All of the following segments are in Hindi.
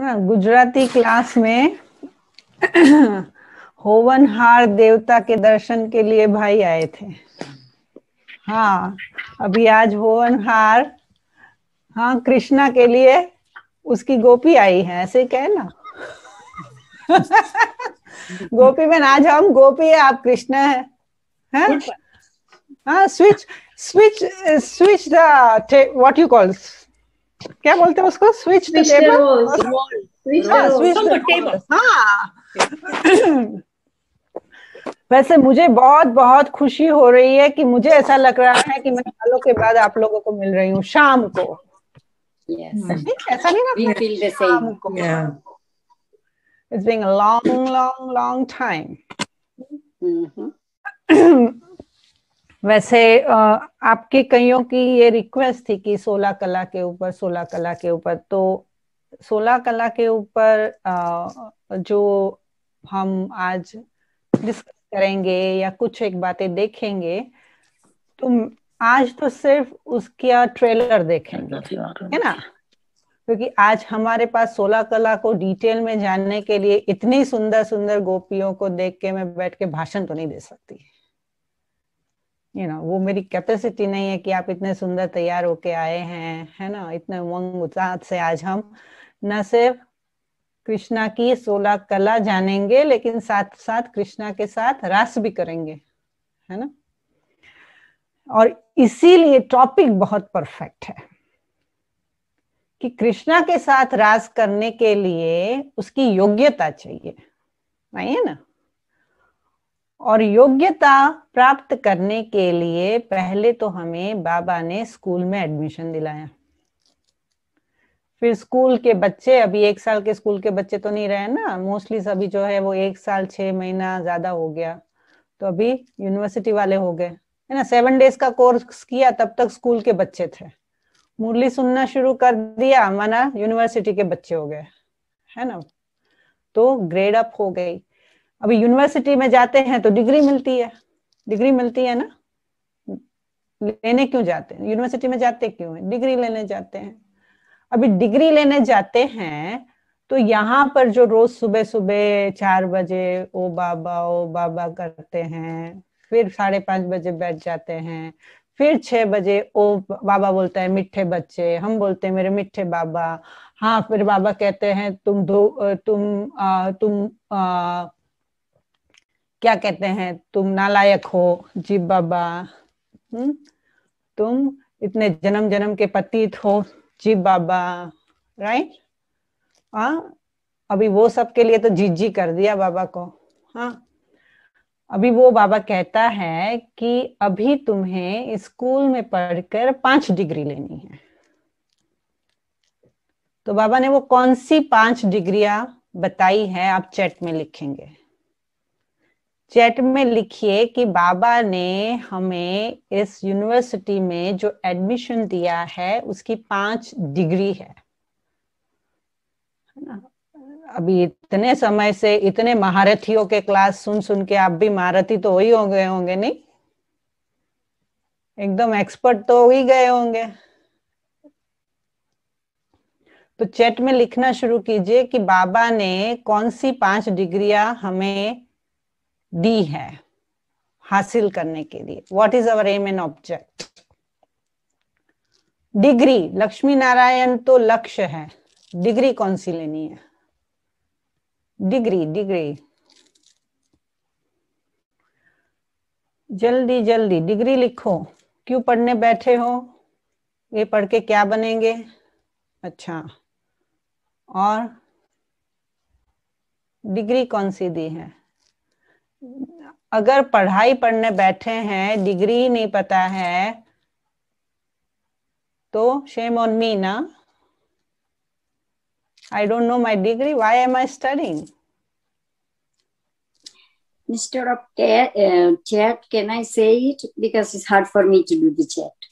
हाँ, गुजराती क्लास में होवनहार देवता के दर्शन के लिए भाई आए थे हाँ अभी आज होवनहार हाँ कृष्णा के लिए उसकी गोपी आई है ऐसे कह ना गोपी में आज हम गोपी है आप कृष्णा है हाँ switch switch switch the what you calls क्या बोलते हैं उसको स्विच द टेबल टेबल वैसे मुझे बहुत बहुत खुशी हो रही है कि मुझे ऐसा लग रहा है कि मैं सालों के बाद आप लोगों को मिल रही हूँ शाम को hmm. ऐसा नहीं ना it's being long long long time वैसे आपके कईयों की ये रिक्वेस्ट थी कि सोलह कला के ऊपर सोलह कला के ऊपर तो सोलह कला के ऊपर जो हम आज डिस्कस करेंगे या कुछ एक बातें देखेंगे तो आज तो सिर्फ उसका ट्रेलर देखेंगे है ना क्योंकि आज हमारे पास सोलह कला को डिटेल में जानने के लिए इतनी सुंदर सुंदर गोपियों को देख के मैं बैठ के भाषण तो नहीं दे सकती यू नो वो मेरी कैपेसिटी नहीं है कि आप इतने सुंदर तैयार होके आए हैं है ना इतने उमंग उत्साह से आज हम न सिर्फ कृष्णा की सोलह कला जानेंगे लेकिन साथ साथ कृष्णा के साथ रास भी करेंगे है ना और इसीलिए टॉपिक बहुत परफेक्ट है कि कृष्णा के साथ रास करने के लिए उसकी योग्यता चाहिए नहीं है ना और योग्यता प्राप्त करने के लिए पहले तो हमें बाबा ने स्कूल में एडमिशन दिलाया फिर स्कूल के बच्चे अभी एक साल के स्कूल के बच्चे तो नहीं रहे ना मोस्टली सभी जो है वो एक साल छह महीना ज्यादा हो गया तो अभी यूनिवर्सिटी वाले हो गए है ना सेवन डेज का कोर्स किया तब तक स्कूल के बच्चे थे मुरली सुनना शुरू कर दिया माना यूनिवर्सिटी के बच्चे हो गए है ना तो ग्रेड अप हो गई अभी यूनिवर्सिटी में जाते हैं तो डिग्री मिलती है डिग्री मिलती है ना लेने क्यों जाते हैं यूनिवर्सिटी में जाते क्यों है डिग्री लेने जाते हैं अभी डिग्री लेने जाते हैं तो यहाँ पर जो रोज सुबह सुबह चार बजे ओ बाबा ओ बाबा करते हैं फिर साढ़े पांच बजे बैठ जाते हैं फिर छह बजे ओ बाबा बोलता है मिठे बच्चे हम बोलते हैं मेरे मिठे बाबा हाँ फिर बाबा कहते हैं तुम दो तुम आ, तुम आ, क्या कहते हैं तुम नालायक हो जी बाबा हम्म? तुम इतने जन्म जन्म के पतित हो जी बाबा राइट हाँ अभी वो सब के लिए तो जी जी कर दिया बाबा को हाँ अभी वो बाबा कहता है कि अभी तुम्हें स्कूल में पढ़कर पांच डिग्री लेनी है तो बाबा ने वो कौन सी पांच डिग्रिया बताई है आप चैट में लिखेंगे चैट में लिखिए कि बाबा ने हमें इस यूनिवर्सिटी में जो एडमिशन दिया है उसकी पांच डिग्री है ना अभी इतने समय से इतने महारथियों के क्लास सुन सुन के आप भी महारथी तो हो ही हो गए होंगे नहीं एकदम एक्सपर्ट तो हो ही गए होंगे तो चैट में लिखना शुरू कीजिए कि बाबा ने कौन सी पांच डिग्रिया हमें दी है हासिल करने के लिए what is our aim and object degree Lakshmi Narayan तो लक्ष्य है डिग्री कौन सी लेनी है डिग्री डिग्री जल्दी जल्दी डिग्री लिखो क्यों पढ़ने बैठे हो ये पढ़ के क्या बनेंगे अच्छा और डिग्री कौन सी दी है अगर पढ़ाई पढ़ने बैठे हैं डिग्री नहीं पता है तो शेम ऑन मी ना I don't know my degree why am I studying Instead of chat, uh, chat, can I say it? Because it's hard for me to do the chat.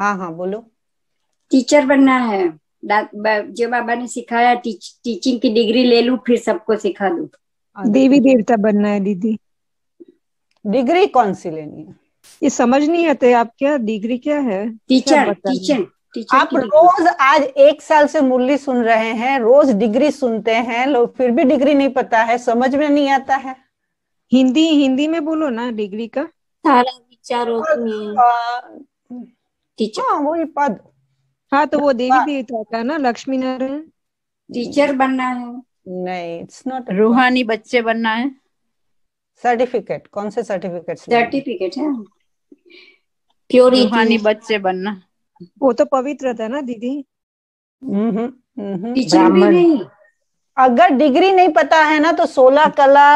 हाँ हाँ बोलो टीचर बनना है जो बाबा ने सिखाया टीच, टीचिंग की डिग्री ले लू फिर सबको सिखा दू देवी देवता बनना है दीदी डिग्री कौन सी लेनी है ये समझ नहीं आते आप क्या डिग्री क्या है टीचर टीचर आप रोज आज एक साल से मुरली सुन रहे हैं रोज डिग्री सुनते हैं लोग फिर भी डिग्री नहीं पता है समझ में नहीं आता है हिंदी हिंदी में बोलो ना डिग्री का सारा विचारों टीचर हाँ वही पद हाँ तो वो देवी हाँ। देवता का ना लक्ष्मी नारायण टीचर बनना है नहीं इट्स नॉट रूहानी बच्चे बनना है सर्टिफिकेट कौन से सर्टिफिकेट सर्टिफिकेट है प्योर रूहानी बच्चे बनना वो तो पवित्र था ना दीदी हम्म हम्म, हम्म। नहीं अगर डिग्री नहीं पता है ना तो सोलह कला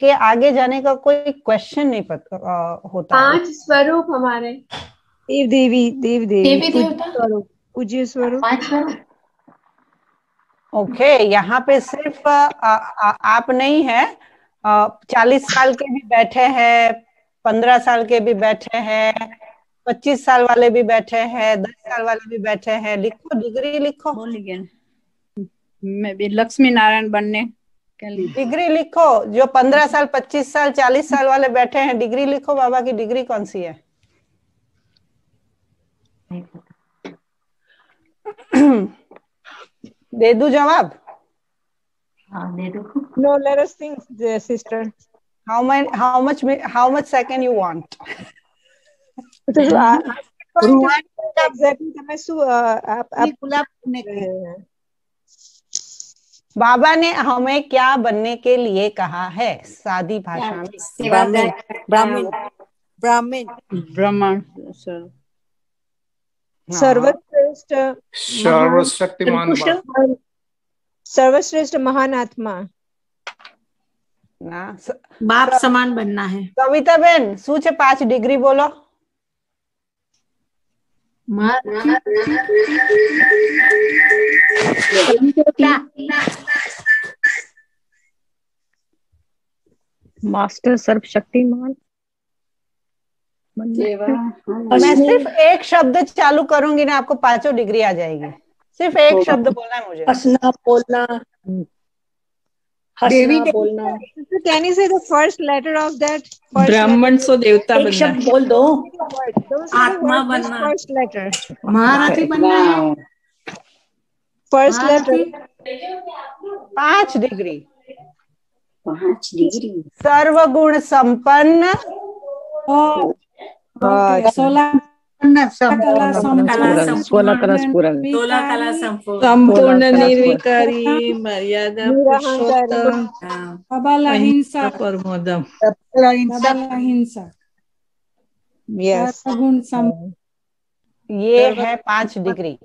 के आगे जाने का कोई क्वेश्चन नहीं पता आ, होता पांच स्वरूप हमारे देव देवी देव देवी, देवी देवता स्वरूप पूज्य स्वरूप ओके okay, यहाँ पे सिर्फ आ, आ, आ, आप नहीं है चालीस साल के भी बैठे हैं पंद्रह साल के भी बैठे हैं पच्चीस साल वाले भी बैठे हैं दस साल वाले भी बैठे हैं लिखो डिग्री लिखो मैं भी लक्ष्मी नारायण बनने डिग्री लिखो जो पंद्रह साल पच्चीस साल चालीस साल वाले बैठे हैं डिग्री लिखो बाबा की डिग्री कौन सी है दे दू जवाब no let us think sister how much how much how much second you want Baba ने हमें क्या बनने के लिए कहा है सादी भाषा में ब्राह्मण ब्राह्मण ब्राह्मण ब्राह्मण सर सर्वश्रेष्ठ सर्वशक्तिमान सर्वश्रेष्ठ महान आत्मा बाप समान बनना है कविता बहन सूच पांच डिग्री बोलो मास्टर सर्वशक्तिमान हाँ। मैं सिर्फ एक शब्द चालू करूंगी ना आपको पांचों डिग्री आ जाएगी सिर्फ एक शब्द बोलना है मुझे हंसना बोलना देवी बोलना can you say the first letter of that ब्राह्मण सो देवता एक शब्द बोल दो आत्मा बनना फर्स्ट लेटर महारथी बनना है फर्स्ट लेटर पांच डिग्री पांच डिग्री सर्वगुण संपन्न संपूर्ण निर्विकारी मर्यादा परमोदम ये है पांच डिग्री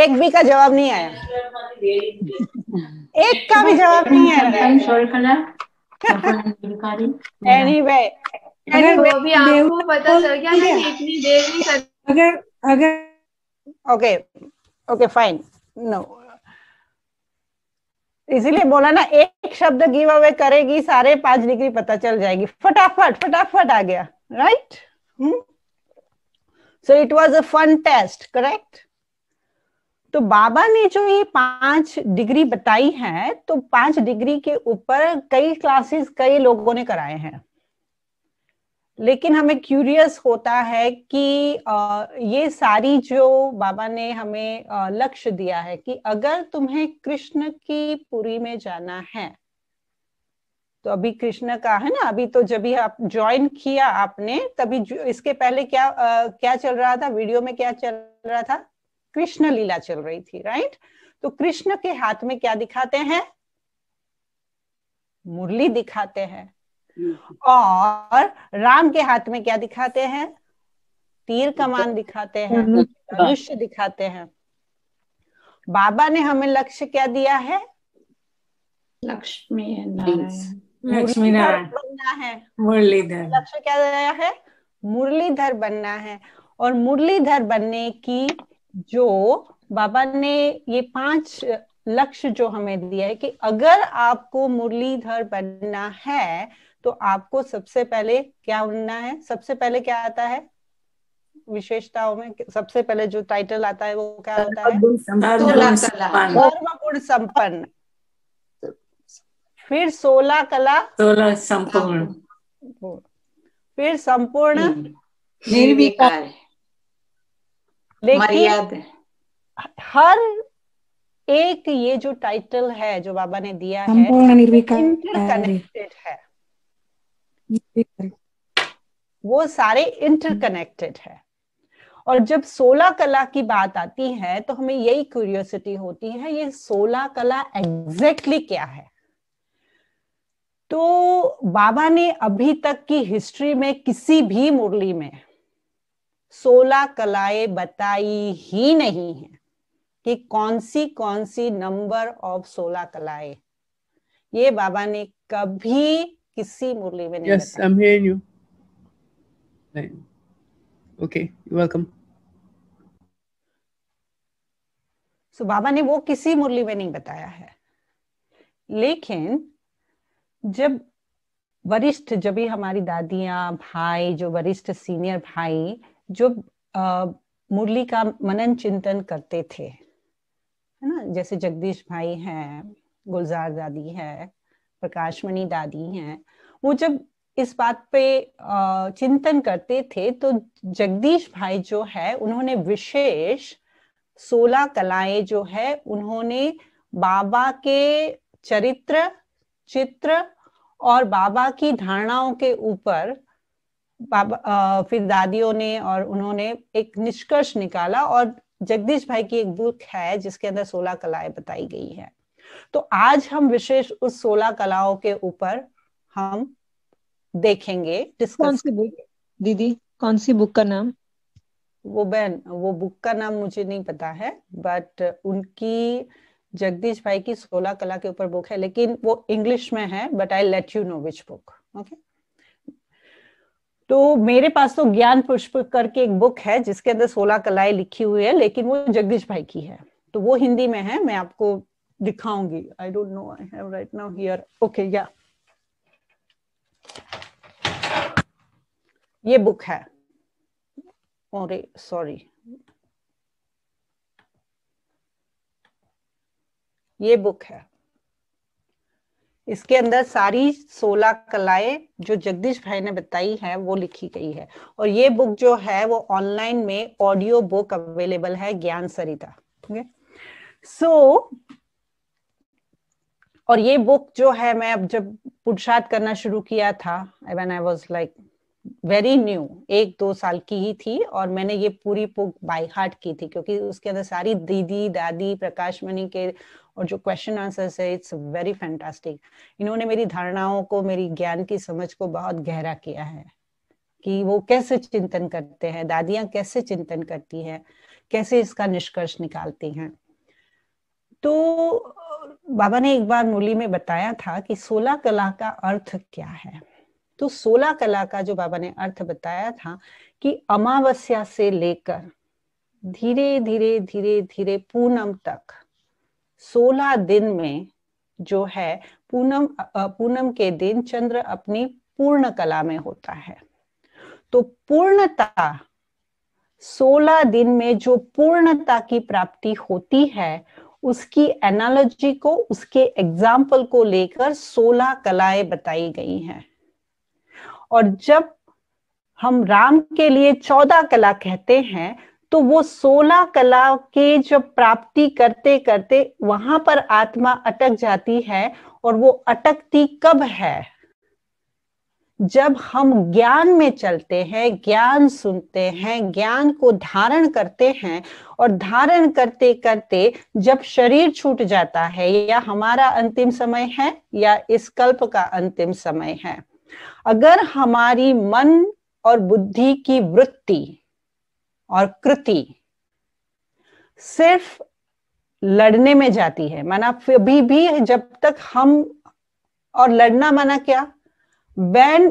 एक भी का जवाब नहीं आया एक का भी जवाब नहीं आया एनी वे तो अगर अगर अगर ओके ओके फाइन नो इसीलिए बोला ना एक शब्द गिव अवे करेगी सारे पांच डिग्री पता चल जाएगी फटाफट फटाफट आ गया right so it was a fun test correct तो बाबा ने जो ये पांच डिग्री बताई है तो पांच डिग्री के ऊपर कई क्लासेस कई लोगों ने कराए हैं लेकिन हमें क्यूरियस होता है कि ये सारी जो बाबा ने हमें लक्ष्य दिया है कि अगर तुम्हें कृष्ण की पुरी में जाना है तो अभी कृष्ण का है ना अभी तो जब आप ज्वाइन किया आपने तभी इसके पहले क्या आ, क्या चल रहा था वीडियो में क्या चल रहा था कृष्ण लीला चल रही थी राइट तो कृष्ण के हाथ में क्या दिखाते हैं मुरली दिखाते हैं और राम के हाथ में क्या दिखाते हैं तीर कमान दिखाते हैं धनुष हम्म। दिखाते हैं बाबा ने हमें लक्ष्य क्या दिया है लक्ष्मी लक्ष्मी बनना है मुरलीधर लक्ष्य क्या दिया है मुरलीधर बनना है और मुरलीधर बनने की जो बाबा ने ये पांच लक्ष्य जो हमें दिया है कि अगर आपको मुरलीधर बनना है तो आपको सबसे पहले क्या बनना है सबसे पहले क्या आता है विशेषताओं में सबसे पहले जो टाइटल आता है वो क्या होता है सर्व गुण संपन्न फिर सोलह कला सोलह संपूर्ण फिर संपूर्ण हम्म। निर्विकार लेकिन हर एक ये जो टाइटल है जो बाबा ने दिया है इंटरकनेक्टेड है वो सारे इंटरकनेक्टेड है और जब सोलह कला की बात आती है तो हमें यही क्यूरियोसिटी होती है ये सोलह कला एग्जैक्टली क्या है तो बाबा ने अभी तक की हिस्ट्री में किसी भी मुरली में सोलह कलाएं बताई ही नहीं है कि कौन सी कौन सी नंबर ऑफ सोलह कलाएं ये बाबा ने कभी किसी मुरली में नहीं yes, I'm hearing you. Okay, you're welcome. So so, बाबा ने वो किसी मुरली में नहीं बताया है लेकिन जब वरिष्ठ जब भी हमारी दादियां भाई जो वरिष्ठ सीनियर भाई जो मुरली का मनन चिंतन करते थे है ना जैसे जगदीश भाई हैं गुलजार दादी है प्रकाशमणि दादी हैं वो जब इस बात पे चिंतन करते थे तो जगदीश भाई जो है उन्होंने विशेष सोलह कलाएं जो है उन्होंने बाबा के चरित्र चित्र और बाबा की धारणाओं के ऊपर बाबा फिर दादियों ने और उन्होंने एक निष्कर्ष निकाला और जगदीश भाई की एक बुक है जिसके अंदर सोलह कलाएं बताई गई है तो आज हम विशेष उस सोलह कलाओं के ऊपर हम देखेंगे कौन सी बुक दीदी कौन सी बुक का नाम वो बहन वो बुक का नाम मुझे नहीं पता है बट उनकी जगदीश भाई की सोलह कला के ऊपर बुक है लेकिन वो इंग्लिश में है but I let you know which book okay तो मेरे पास तो ज्ञान पुष्प करके एक बुक है जिसके अंदर सोलह कलाएं लिखी हुई है लेकिन वो जगदीश भाई की है तो वो हिंदी में है मैं आपको दिखाऊंगी I don't know I have right now here okay या ये बुक है अरे सॉरी ये बुक है इसके अंदर सारी सोलह कलाएं जो जगदीश भाई ने बताई है वो लिखी गई है और ये बुक जो है वो ऑनलाइन में ऑडियो बुक अवेलेबल है ज्ञान सरिता सो okay? so, और ये बुक जो है मैं अब जब पुरुषार्थ करना शुरू किया था when I was like very new एक दो साल की ही थी और मैंने ये पूरी बुक बाई हार्ट की थी क्योंकि उसके अंदर सारी दीदी दादी प्रकाश मणि के और जो क्वेश्चन आंसर्स है इट्स वेरी फैंटास्टिक इन्होंने मेरी धारणाओं को मेरी ज्ञान की समझ को बहुत गहरा किया है कि वो कैसे चिंतन करते हैं दादियां कैसे चिंतन करती हैं कैसे इसका निष्कर्ष निकालती हैं तो बाबा ने एक बार मुरली में बताया था कि सोलह कला का अर्थ क्या है तो सोलह कला का जो बाबा ने अर्थ बताया था कि अमावस्या से लेकर धीरे धीरे धीरे धीरे पूनम तक सोलह दिन में जो है पूनम पूनम के दिन चंद्र अपनी पूर्ण कला में होता है तो पूर्णता सोलह दिन में जो पूर्णता की प्राप्ति होती है उसकी एनालॉजी को उसके एग्जाम्पल को लेकर सोलह कलाएं बताई गई हैं और जब हम राम के लिए चौदह कला कहते हैं तो वो सोलह कला के जब प्राप्ति करते करते वहां पर आत्मा अटक जाती है और वो अटकती कब है जब हम ज्ञान में चलते हैं ज्ञान सुनते हैं ज्ञान को धारण करते हैं और धारण करते करते जब शरीर छूट जाता है या हमारा अंतिम समय है या इस कल्प का अंतिम समय है अगर हमारी मन और बुद्धि की वृत्ति और कृति सिर्फ लड़ने में जाती है माना अभी भी जब तक हम और लड़ना माना क्या when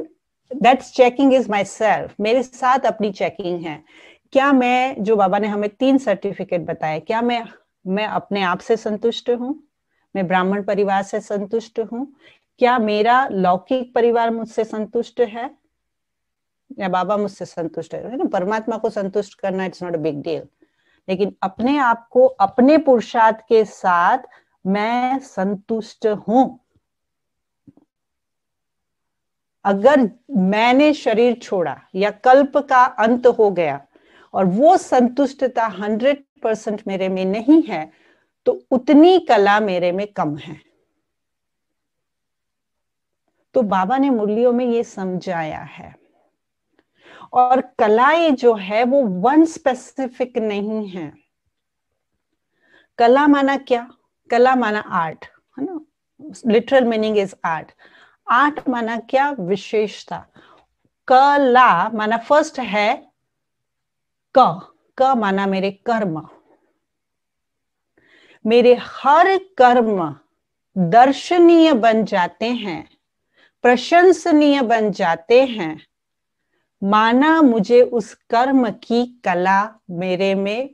that's checking is myself मेरे साथ अपनी चेकिंग है क्या मैं जो बाबा ने हमें तीन सर्टिफिकेट बताए क्या मैं मैं अपने आप से संतुष्ट हूँ मैं ब्राह्मण परिवार से संतुष्ट हूँ क्या मेरा लौकिक परिवार मुझसे संतुष्ट है या बाबा मुझसे संतुष्ट है ना परमात्मा को संतुष्ट करना it's not a big deal लेकिन अपने आप को अपने पुरुषार्थ के साथ मैं संतुष्ट हूं अगर मैंने शरीर छोड़ा या कल्प का अंत हो गया और वो संतुष्टता हंड्रेड परसेंट मेरे में नहीं है तो उतनी कला मेरे में कम है तो बाबा ने मुरलियों में ये समझाया है और कलाएं जो है वो वन स्पेसिफिक नहीं है कला माना क्या कला माना आर्ट है ना लिटरल मीनिंग इज आर्ट आठ माना क्या विशेषता कला माना फर्स्ट है क क माना मेरे कर्म मेरे हर कर्म दर्शनीय बन जाते हैं प्रशंसनीय बन जाते हैं माना मुझे उस कर्म की कला मेरे में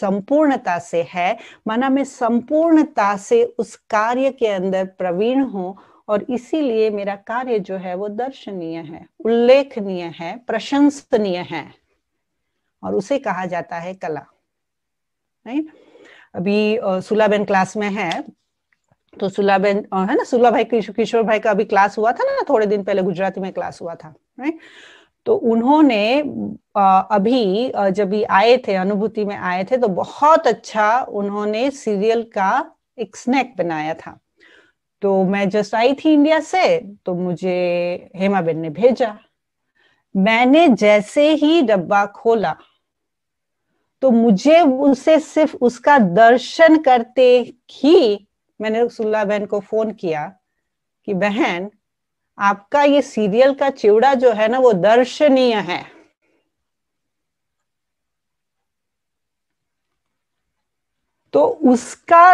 संपूर्णता से है माना मैं संपूर्णता से उस कार्य के अंदर प्रवीण हूं और इसीलिए मेरा कार्य जो है वो दर्शनीय है उल्लेखनीय है प्रशंसनीय है और उसे कहा जाता है कला नहीं? अभी सुलाबेन क्लास में है तो सुलाबेन है ना सुला भाई किशोर भाई का अभी क्लास हुआ था ना थोड़े दिन पहले गुजराती में क्लास हुआ था नहीं? तो उन्होंने अभी जब भी आए थे अनुभूति में आए थे तो बहुत अच्छा उन्होंने सीरियल का एक स्नैक बनाया था तो मैं जस्ट आई थी इंडिया से तो मुझे हेमा बेन ने भेजा मैंने जैसे ही डब्बा खोला तो मुझे उसे सिर्फ उसका दर्शन करते ही मैंने रसुल्ला बहन को फोन किया कि बहन आपका ये सीरियल का चिवड़ा जो है ना वो दर्शनीय है तो उसका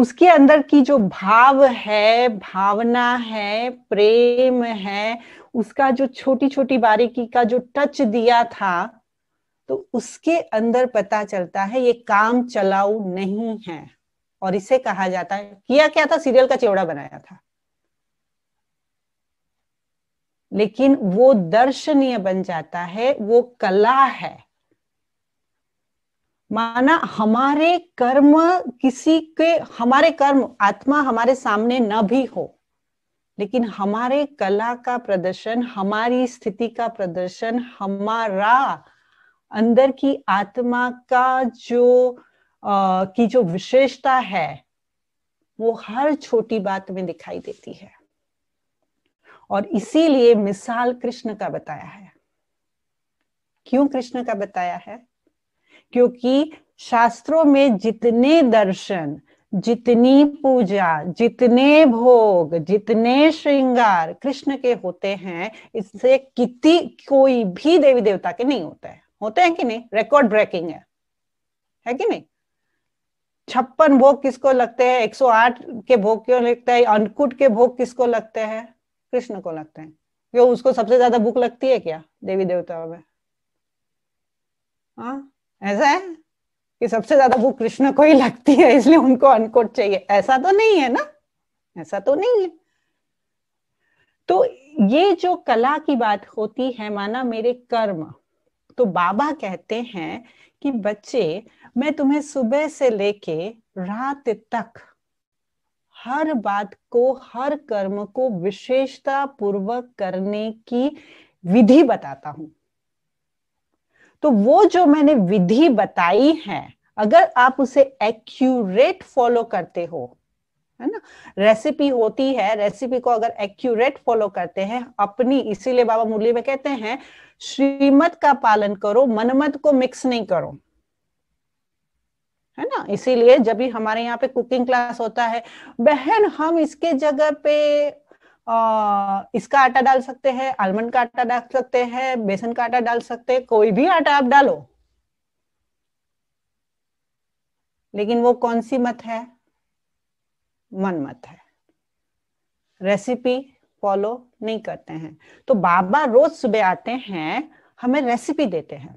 उसके अंदर की जो भाव है भावना है प्रेम है उसका जो छोटी छोटी बारीकी का जो टच दिया था तो उसके अंदर पता चलता है ये काम चलाऊ नहीं है और इसे कहा जाता है किया क्या था सीरियल का चेवड़ा बनाया था लेकिन वो दर्शनीय बन जाता है वो कला है माना हमारे कर्म किसी के हमारे कर्म आत्मा हमारे सामने न भी हो लेकिन हमारे कला का प्रदर्शन हमारी स्थिति का प्रदर्शन हमारा अंदर की आत्मा का जो आ, की जो विशेषता है वो हर छोटी बात में दिखाई देती है और इसीलिए मिसाल कृष्ण का बताया है क्यों कृष्ण का बताया है क्योंकि शास्त्रों में जितने दर्शन जितनी पूजा जितने भोग जितने श्रृंगार कृष्ण के होते हैं इससे कितनी कोई भी देवी देवता के नहीं होते हैं होते हैं कि नहीं रिकॉर्ड ब्रेकिंग है है कि नहीं छप्पन भोग किसको लगते हैं 108 के भोग क्यों लगते हैं अंकुट के भोग किसको लगते हैं कृष्ण को लगते हैं क्यों उसको सबसे ज्यादा भूख लगती है क्या देवी देवताओं में हाँ ऐसा है कि सबसे ज्यादा भूख कृष्ण को ही लगती है इसलिए उनको अनकोट चाहिए ऐसा तो नहीं है ना ऐसा तो नहीं है तो ये जो कला की बात होती है माना मेरे कर्म तो बाबा कहते हैं कि बच्चे मैं तुम्हें सुबह से लेके रात तक हर बात को हर कर्म को विशेषता पूर्वक करने की विधि बताता हूं तो वो जो मैंने विधि बताई है अगर आप उसे एक्यूरेट फॉलो करते हो है ना रेसिपी होती है रेसिपी को अगर एक्यूरेट फॉलो करते हैं अपनी इसीलिए बाबा मुरली में कहते हैं श्रीमत का पालन करो मनमत को मिक्स नहीं करो है ना इसीलिए जब भी हमारे यहाँ पे कुकिंग क्लास होता है बहन हम इसके जगह पे इसका आटा डाल सकते हैं आलमंड का आटा डाल सकते हैं बेसन का आटा डाल सकते हैं कोई भी आटा आप डालो लेकिन वो कौन सी मत है मन मत है रेसिपी फॉलो नहीं करते हैं तो बाबा रोज सुबह आते हैं हमें रेसिपी देते हैं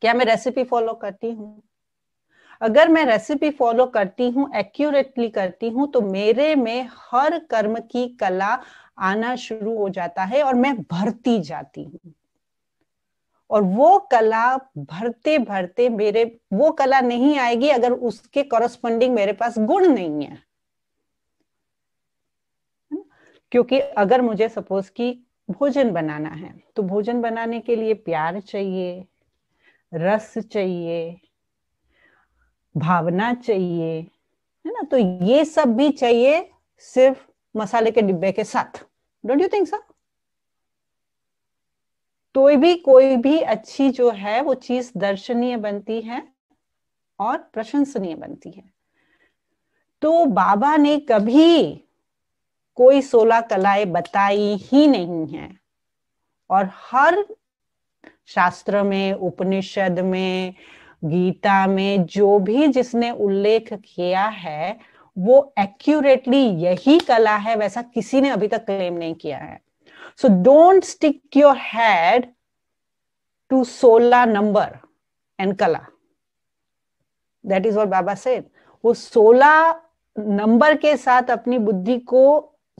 क्या मैं रेसिपी फॉलो करती हूँ अगर मैं रेसिपी फॉलो करती हूँ एक्यूरेटली करती हूँ तो मेरे में हर कर्म की कला आना शुरू हो जाता है और मैं भरती जाती हूँ और वो कला भरते भरते मेरे वो कला नहीं आएगी अगर उसके कॉरस्पॉन्डिंग मेरे पास गुण नहीं है क्योंकि अगर मुझे सपोज कि भोजन बनाना है तो भोजन बनाने के लिए प्यार चाहिए रस चाहिए भावना चाहिए है ना तो ये सब भी चाहिए सिर्फ मसाले के डिब्बे के साथ डोंट यू थिंक सर तो भी कोई भी अच्छी जो है वो चीज दर्शनीय बनती है और प्रशंसनीय बनती है तो बाबा ने कभी कोई सोलह कलाएं बताई ही नहीं है और हर शास्त्र में उपनिषद में गीता में जो भी जिसने उल्लेख किया है वो एक्यूरेटली यही कला है वैसा किसी ने अभी तक क्लेम नहीं किया है so don't stick your head to सोला नंबर एंड कला that is what Baba said वो सोला नंबर के साथ अपनी बुद्धि को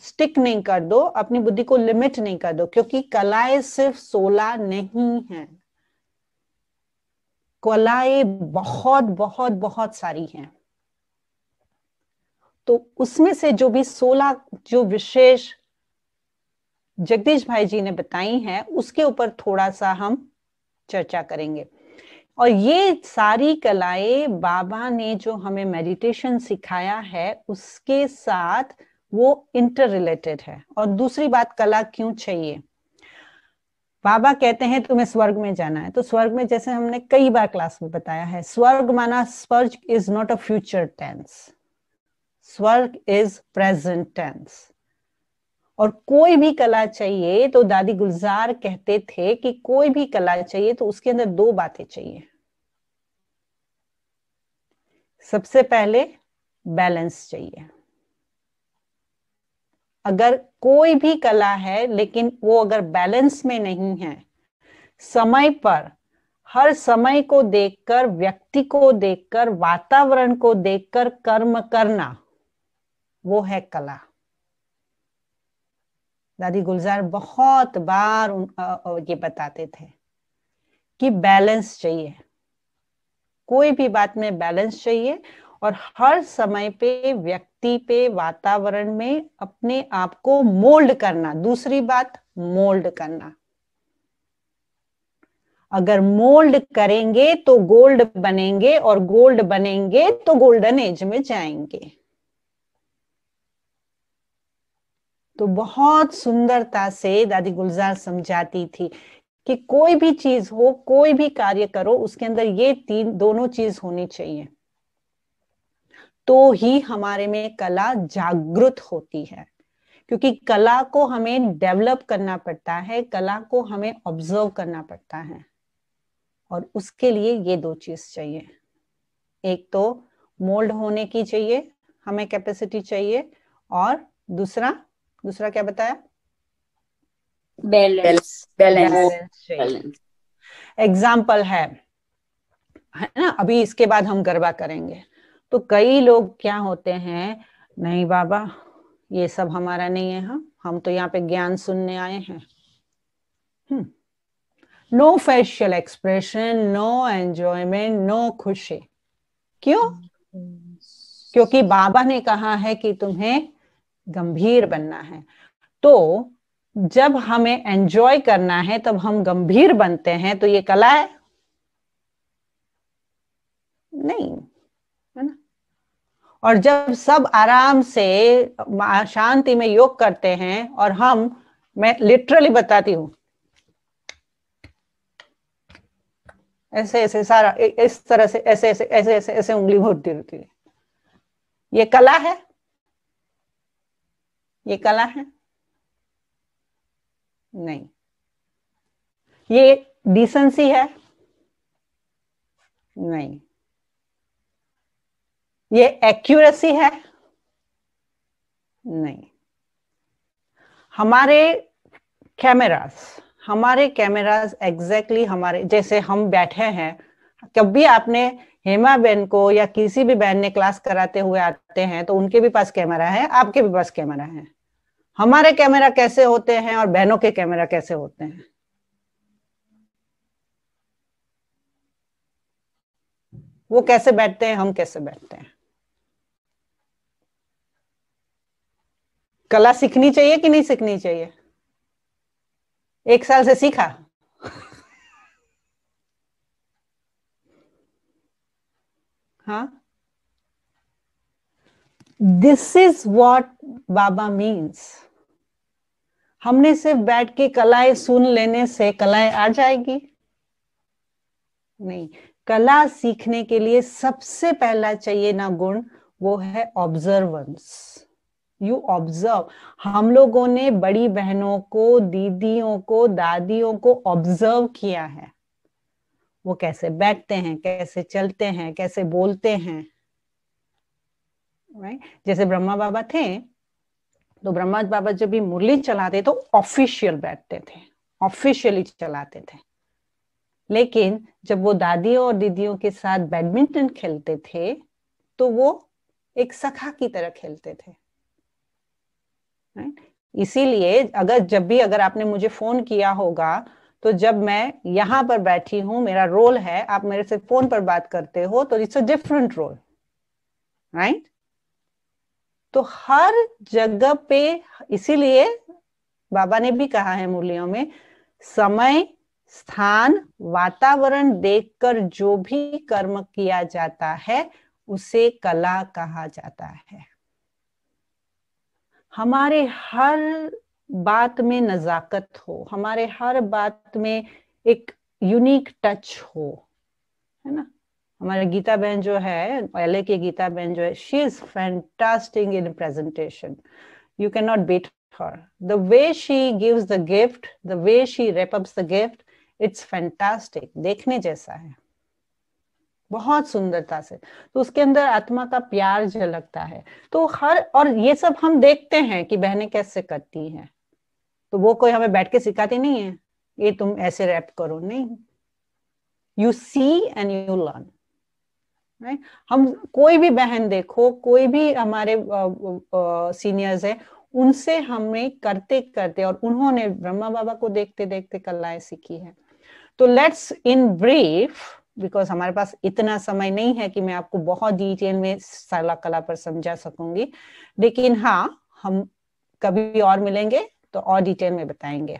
स्टिक नहीं कर दो अपनी बुद्धि को लिमिट नहीं कर दो क्योंकि कलाएं सिर्फ सोलह नहीं है कलाएं बहुत बहुत बहुत सारी हैं तो उसमें से जो भी सोलह जो विशेष जगदीश भाई जी ने बताई हैं उसके ऊपर थोड़ा सा हम चर्चा करेंगे और ये सारी कलाएं बाबा ने जो हमें मेडिटेशन सिखाया है उसके साथ वो इंटर रिलेटेड है और दूसरी बात कला क्यों चाहिए बाबा कहते हैं तुम्हें स्वर्ग में जाना है तो स्वर्ग में जैसे हमने कई बार क्लास में बताया है स्वर्ग माना स्वर्ग is not a future tense स्वर्ग इज प्रेजेंट टेंस और कोई भी कला चाहिए तो दादी गुलजार कहते थे कि कोई भी कला चाहिए तो उसके अंदर दो बातें चाहिए सबसे पहले बैलेंस चाहिए अगर कोई भी कला है लेकिन वो अगर बैलेंस में नहीं है समय पर हर समय को देखकर व्यक्ति को देखकर वातावरण को देखकर कर्म करना वो है कला दादी गुलजार बहुत बार ये बताते थे कि बैलेंस चाहिए कोई भी बात में बैलेंस चाहिए और हर समय पे व्यक्ति पे वातावरण में अपने आप को मोल्ड करना दूसरी बात मोल्ड करना अगर मोल्ड करेंगे तो गोल्ड बनेंगे और गोल्ड बनेंगे तो गोल्डन एज में जाएंगे तो बहुत सुंदरता से दादी गुलजार समझाती थी कि कोई भी चीज हो कोई भी कार्य करो उसके अंदर ये तीन दोनों चीज होनी चाहिए तो ही हमारे में कला जागृत होती है क्योंकि कला को हमें डेवलप करना पड़ता है कला को हमें ऑब्जर्व करना पड़ता है और उसके लिए ये दो चीज चाहिए एक तो मोल्ड होने की चाहिए हमें कैपेसिटी चाहिए और दूसरा दूसरा क्या बताया बैलेंस बैलेंस एग्जाम्पल है है ना अभी इसके बाद हम गरबा करेंगे तो कई लोग क्या होते हैं नहीं बाबा ये सब हमारा नहीं है हा? हम तो यहाँ पे ज्ञान सुनने आए हैं no facial expression no enjoyment no खुशी क्यों क्योंकि बाबा ने कहा है कि तुम्हें गंभीर बनना है तो जब हमें एंजॉय करना है तब हम गंभीर बनते हैं तो ये कला है नहीं और जब सब आराम से शांति में योग करते हैं और हम मैं लिटरली बताती हूं ऐसे ऐसे सारा इस तरह से ऐसे ऐसे ऐसे ऐसे ऐसे उंगली घोटती रहती है ये कला है ये कला है नहीं ये डिसेंसी है नहीं ये एक्यूरेसी है नहीं हमारे कैमरास हमारे कैमरास एग्जैक्टली exactly हमारे जैसे हम बैठे हैं कभी आपने हेमा बहन को या किसी भी बहन ने क्लास कराते हुए आते हैं तो उनके भी पास कैमरा है आपके भी पास कैमरा है हमारे कैमरा कैसे होते हैं और बहनों के कैमरा कैसे होते हैं वो कैसे बैठते हैं हम कैसे बैठते हैं कला सीखनी चाहिए कि नहीं सीखनी चाहिए एक साल से सीखा हाँ this is what Baba means हमने सिर्फ बैठ के कलाएं सुन लेने से कलाएं आ जाएगी नहीं कला सीखने के लिए सबसे पहला चाहिए ना गुण वो है ऑब्जर्वेंस यू ऑब्जर्व हम लोगों ने बड़ी बहनों को दीदियों को दादियों को ऑब्जर्व किया है वो कैसे बैठते हैं कैसे चलते हैं कैसे बोलते हैं राइट right? जैसे ब्रह्मा बाबा थे तो ब्रह्मा बाबा जब भी मुरली चलाते तो ऑफिशियल बैठते थे ऑफिशियली चलाते थे लेकिन जब वो दादियों और दीदियों के साथ बैडमिंटन खेलते थे तो वो एक सखा की तरह खेलते थे इसीलिए अगर जब भी अगर आपने मुझे फोन किया होगा तो जब मैं यहां पर बैठी हूं मेरा रोल है आप मेरे से फोन पर बात करते हो तो it's a different role right तो हर जगह पे इसीलिए बाबा ने भी कहा है मूल्यों में समय स्थान वातावरण देखकर जो भी कर्म किया जाता है उसे कला कहा जाता है हमारे हर बात में नजाकत हो हमारे हर बात में एक यूनिक टच हो है ना हमारे गीता बहन जो है एल के गीता बहन जो है she is fantastic in presentation you can not beat her the way she gives the gift the way she wrap the gift it's fantastic देखने जैसा है बहुत सुंदरता से तो उसके अंदर आत्मा का प्यार झलकता है तो हर और ये सब हम देखते हैं कि बहनें कैसे करती हैं तो वो कोई हमें बैठ के सिखाती नहीं है ये तुम ऐसे रैप करो नहीं you see and you learn right हम कोई भी बहन देखो कोई भी हमारे सीनियर्स है उनसे हमें करते करते और उन्होंने ब्रह्मा बाबा को देखते देखते कलाएं सीखी है तो लेट्स इन ब्रीफ बिकॉज हमारे पास इतना समय नहीं है कि मैं आपको बहुत डिटेल में सरला कला पर समझा सकूंगी लेकिन हाँ हम कभी और मिलेंगे तो और डिटेल में बताएंगे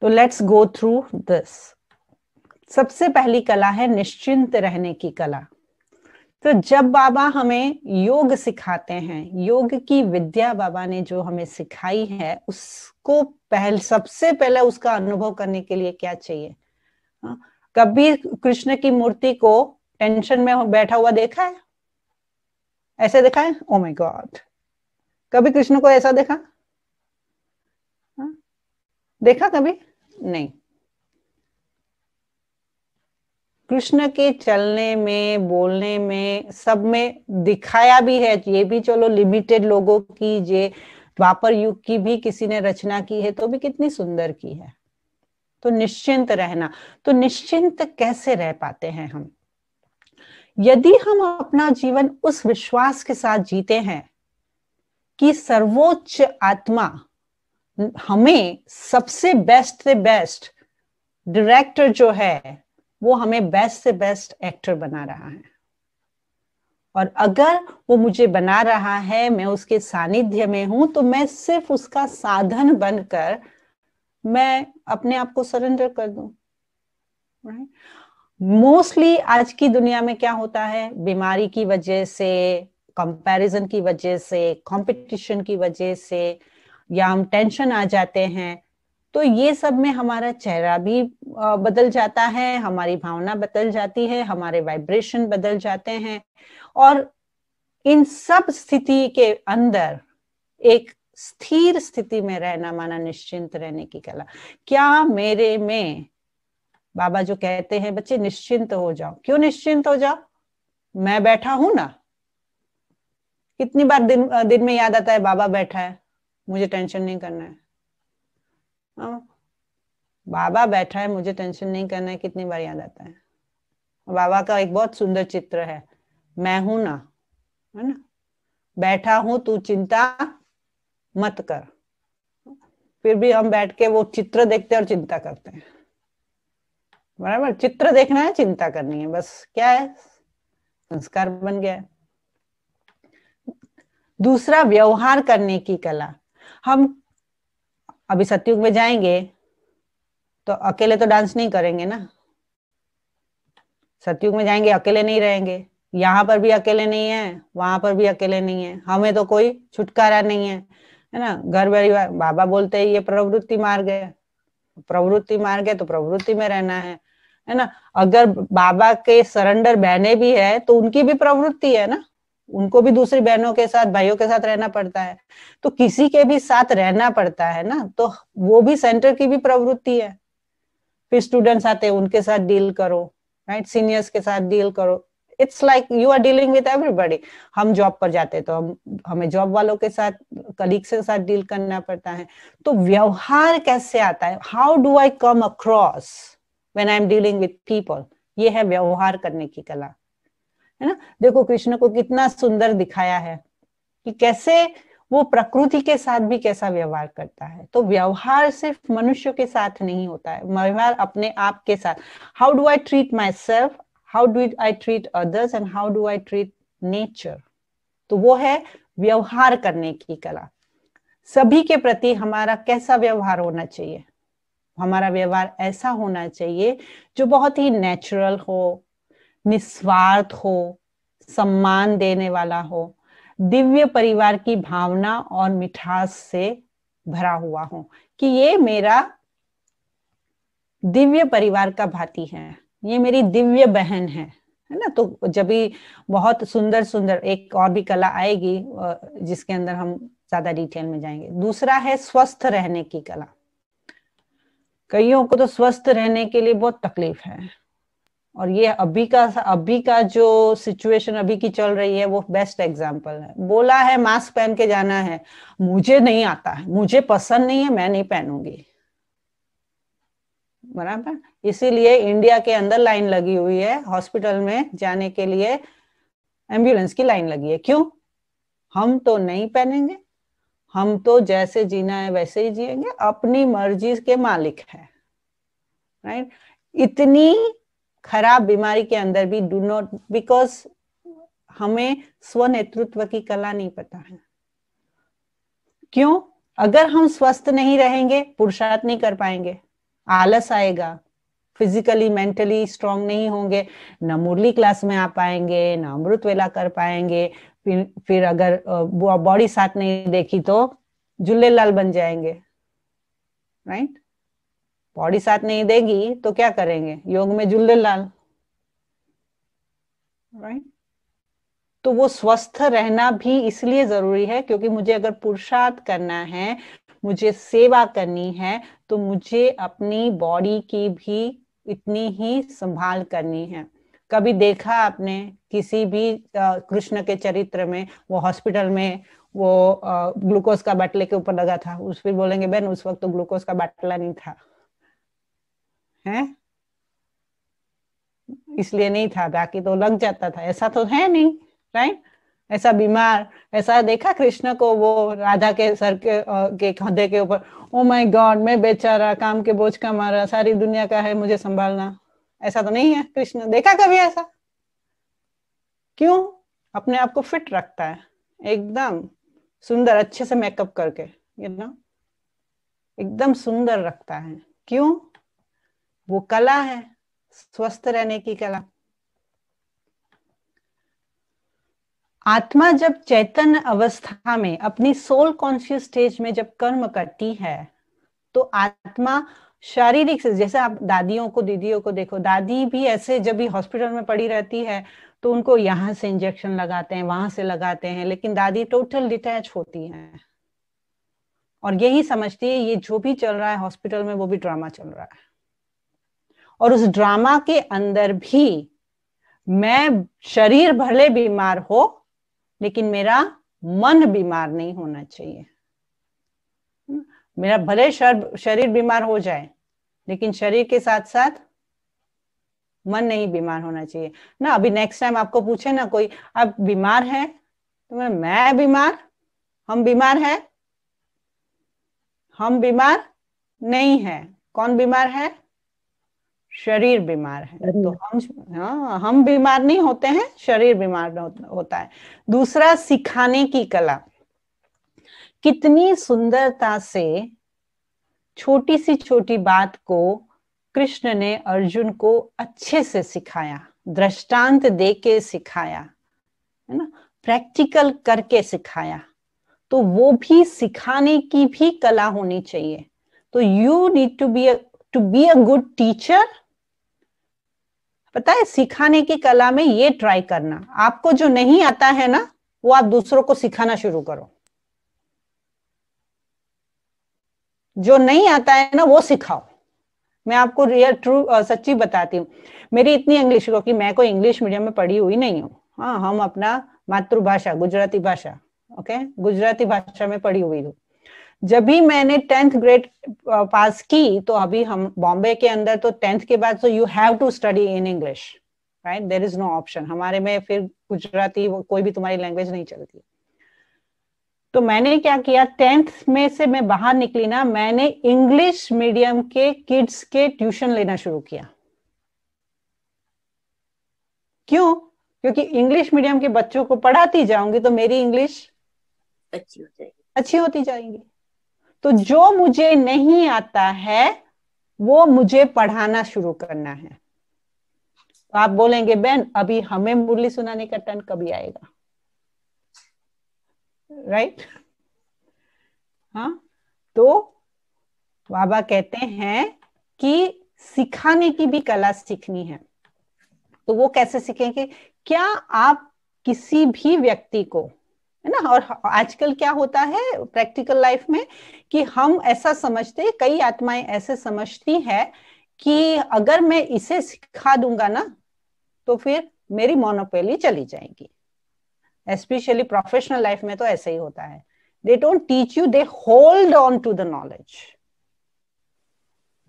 तो लेट्स गो थ्रू दिस सबसे पहली कला है निश्चिंत रहने की कला तो जब बाबा हमें योग सिखाते हैं योग की विद्या बाबा ने जो हमें सिखाई है उसको पहल सबसे पहले उसका अनुभव करने के लिए क्या चाहिए हाँ। कभी कृष्ण की मूर्ति को टेंशन में बैठा हुआ देखा है ऐसे देखा है ओ माय गॉड कभी कृष्ण को ऐसा देखा हा? देखा कभी नहीं कृष्ण के चलने में बोलने में सब में दिखाया भी है ये भी चलो लिमिटेड लोगों की ये द्वापर युग की भी किसी ने रचना की है तो भी कितनी सुंदर की है तो निश्चिंत रहना तो निश्चिंत कैसे रह पाते हैं हम यदि हम अपना जीवन उस विश्वास के साथ जीते हैं कि सर्वोच्च आत्मा हमें सबसे बेस्ट से बेस्ट डायरेक्टर जो है वो हमें बेस्ट से बेस्ट एक्टर बना रहा है और अगर वो मुझे बना रहा है मैं उसके सानिध्य में हूं तो मैं सिर्फ उसका साधन बनकर मैं अपने आप को सरेंडर कर दू मोस्टली आज की दुनिया में क्या होता है बीमारी की वजह से कंपैरिजन की वजह से कंपटीशन की वजह से या हम टेंशन आ जाते हैं तो ये सब में हमारा चेहरा भी बदल जाता है हमारी भावना बदल जाती है हमारे वाइब्रेशन बदल जाते हैं और इन सब स्थिति के अंदर एक स्थिर स्थिति में रहना माना निश्चिंत रहने की कला क्या मेरे में बाबा जो कहते हैं बच्चे निश्चिंत हो जाओ क्यों निश्चिंत हो जाओ मैं बैठा हूं ना कितनी बार दिन दिन में याद आता है बाबा बैठा है मुझे टेंशन नहीं करना है आ, हाँ। बाबा बैठा है मुझे टेंशन नहीं करना है कितनी बार याद आता है बाबा का एक बहुत सुंदर चित्र है मैं हूं ना है ना बैठा हूं तू चिंता मत कर फिर भी हम बैठ के वो चित्र देखते और चिंता करते हैं बराबर चित्र देखना है चिंता करनी है बस क्या है संस्कार बन गया है दूसरा व्यवहार करने की कला हम अभी सत्युग में जाएंगे तो अकेले तो डांस नहीं करेंगे ना सत्युग में जाएंगे अकेले नहीं रहेंगे यहां पर भी अकेले नहीं है वहां पर भी अकेले नहीं है हमें तो कोई छुटकारा नहीं है है ना घर परिवार बाबा बोलते हैं ये प्रवृत्ति मार्ग है प्रवृत्ति मार्ग है तो प्रवृत्ति में रहना है है ना अगर बाबा के सरेंडर बहने भी है तो उनकी भी प्रवृत्ति है ना उनको भी दूसरी बहनों के साथ भाइयों के साथ रहना पड़ता है तो किसी के भी साथ रहना पड़ता है ना तो वो भी सेंटर की भी प्रवृत्ति है फिर स्टूडेंट्स आते हैं उनके साथ डील करो राइट सीनियर्स के साथ डील करो it's like you are dealing with everybody हम जॉब पर जाते हैं तो हम हमें जॉब वालों के साथ कलीग्स के साथ डील करना पड़ता है तो व्यवहार कैसे आता है how do I come across when I am dealing with people ये है व्यवहार करने की कला है ना देखो कृष्ण को कितना सुंदर दिखाया है कि कैसे वो प्रकृति के साथ भी कैसा व्यवहार करता है तो व्यवहार सिर्फ मनुष्य के साथ नहीं होता है व्यवहार अपने आप के साथ how do I treat myself how do I treat others and how do I treat nature तो वो है व्यवहार करने की कला सभी के प्रति हमारा कैसा व्यवहार होना चाहिए हमारा व्यवहार ऐसा होना चाहिए जो बहुत ही नेचुरल हो निस्वार्थ हो सम्मान देने वाला हो दिव्य परिवार की भावना और मिठास से भरा हुआ हो कि ये मेरा दिव्य परिवार का भांति है ये मेरी दिव्य बहन है है ना तो जब भी बहुत सुंदर सुंदर एक और भी कला आएगी जिसके अंदर हम ज्यादा डिटेल में जाएंगे दूसरा है स्वस्थ रहने की कला कईयों को तो स्वस्थ रहने के लिए बहुत तकलीफ है और ये अभी का अभी का जो सिचुएशन अभी की चल रही है वो बेस्ट एग्जाम्पल है बोला है मास्क पहन के जाना है मुझे नहीं आता है मुझे पसंद नहीं है मैं नहीं पहनूंगी बराबर इसीलिए इंडिया के अंदर लाइन लगी हुई है हॉस्पिटल में जाने के लिए एम्बुलेंस की लाइन लगी है क्यों हम तो नहीं पहनेंगे हम तो जैसे जीना है वैसे ही जिएंगे अपनी मर्जी के मालिक है राइट इतनी खराब बीमारी के अंदर भी डू नॉट बिकॉज हमें स्व नेतृत्व की कला नहीं पता है क्यों अगर हम स्वस्थ नहीं रहेंगे पुरुषार्थ नहीं कर पाएंगे आलस आएगा फिजिकली मेंटली स्ट्रांग नहीं होंगे ना मुरली क्लास में आ पाएंगे ना अमृत वेला कर पाएंगे फिर फिर अगर बॉडी साथ नहीं देखी तो जुल्ले लाल बन जाएंगे राइट बॉडी साथ नहीं देगी तो क्या करेंगे योग में जुल्ले लाल राइट तो वो स्वस्थ रहना भी इसलिए जरूरी है क्योंकि मुझे अगर पुरुषार्थ करना है मुझे सेवा करनी है तो मुझे अपनी बॉडी की भी इतनी ही संभाल करनी है कभी देखा आपने किसी भी कृष्ण के चरित्र में वो हॉस्पिटल में वो ग्लूकोज का बाटले के ऊपर लगा था उस पर बोलेंगे बहन उस वक्त तो ग्लूकोज का बाटला नहीं था है इसलिए नहीं था बाकी तो लग जाता था ऐसा तो है नहीं राइट ऐसा बीमार ऐसा देखा कृष्ण को वो राधा के सर के के कंधे के ऊपर ओ माय गॉड मैं बेचारा काम के बोझ का मारा सारी दुनिया का है मुझे संभालना ऐसा तो नहीं है कृष्ण देखा कभी ऐसा क्यों अपने आप को फिट रखता है एकदम सुंदर अच्छे से मेकअप करके यू नो एकदम सुंदर रखता है क्यों वो कला है स्वस्थ रहने की कला आत्मा जब चैतन्य अवस्था में अपनी सोल कॉन्शियस स्टेज में जब कर्म करती है तो आत्मा शारीरिक से जैसे आप दादियों को दीदियों को देखो दादी भी ऐसे जब भी हॉस्पिटल में पड़ी रहती है तो उनको यहां से इंजेक्शन लगाते हैं वहां से लगाते हैं लेकिन दादी टोटल डिटैच होती है और यही समझती है ये जो भी चल रहा है हॉस्पिटल में वो भी ड्रामा चल रहा है और उस ड्रामा के अंदर भी मैं शरीर भले बीमार हो लेकिन मेरा मन बीमार नहीं होना चाहिए मेरा भले शर, शरीर बीमार हो जाए लेकिन शरीर के साथ साथ मन नहीं बीमार होना चाहिए ना अभी नेक्स्ट टाइम आपको पूछे ना कोई आप बीमार है तो मैं मैं बीमार हम बीमार है हम बीमार नहीं है कौन बीमार है शरीर बीमार है तो हम हाँ हम बीमार नहीं होते हैं शरीर बीमार होता है दूसरा सिखाने की कला कितनी सुंदरता से छोटी सी छोटी बात को कृष्ण ने अर्जुन को अच्छे से सिखाया दृष्टांत दे के सिखाया है ना प्रैक्टिकल करके सिखाया तो वो भी सिखाने की भी कला होनी चाहिए तो you need to be to be a good teacher पता है सिखाने की कला में ये ट्राई करना आपको जो नहीं आता है ना वो आप दूसरों को सिखाना शुरू करो जो नहीं आता है ना वो सिखाओ मैं आपको रियल ट्रू सच्ची बताती हूँ मेरी इतनी इंग्लिश क्योंकि मैं कोई इंग्लिश मीडियम में पढ़ी हुई नहीं हूँ हाँ हम अपना मातृभाषा गुजराती भाषा ओके गुजराती भाषा में पढ़ी हुई हूँ जब भी मैंने टेंथ ग्रेड पास की तो अभी हम बॉम्बे के अंदर तो टेंथ के बाद so you have to study in English right there is no option हमारे में फिर गुजराती कोई भी तुम्हारी लैंग्वेज नहीं चलती तो मैंने क्या किया टेंथ में से मैं बाहर निकली ना मैंने इंग्लिश मीडियम के किड्स के ट्यूशन लेना शुरू किया क्यों क्योंकि इंग्लिश मीडियम के बच्चों को पढ़ाती जाऊंगी तो मेरी इंग्लिश अच्छी हो जाएगी अच्छी होती जाएंगी तो जो मुझे नहीं आता है वो मुझे पढ़ाना शुरू करना है तो आप बोलेंगे बहन अभी हमें मुरली सुनाने का टर्न कभी आएगा राइट right? हाँ तो बाबा कहते हैं कि सिखाने की भी कला सीखनी है तो वो कैसे सीखेंगे क्या आप किसी भी व्यक्ति को है ना और आजकल क्या होता है प्रैक्टिकल लाइफ में कि हम ऐसा समझते कई आत्माएं ऐसे समझती है कि अगर मैं इसे सिखा दूंगा ना तो फिर मेरी मोनोपेली चली जाएगी एस्पेशली प्रोफेशनल लाइफ में तो ऐसे ही होता है they don't teach you they hold on to the knowledge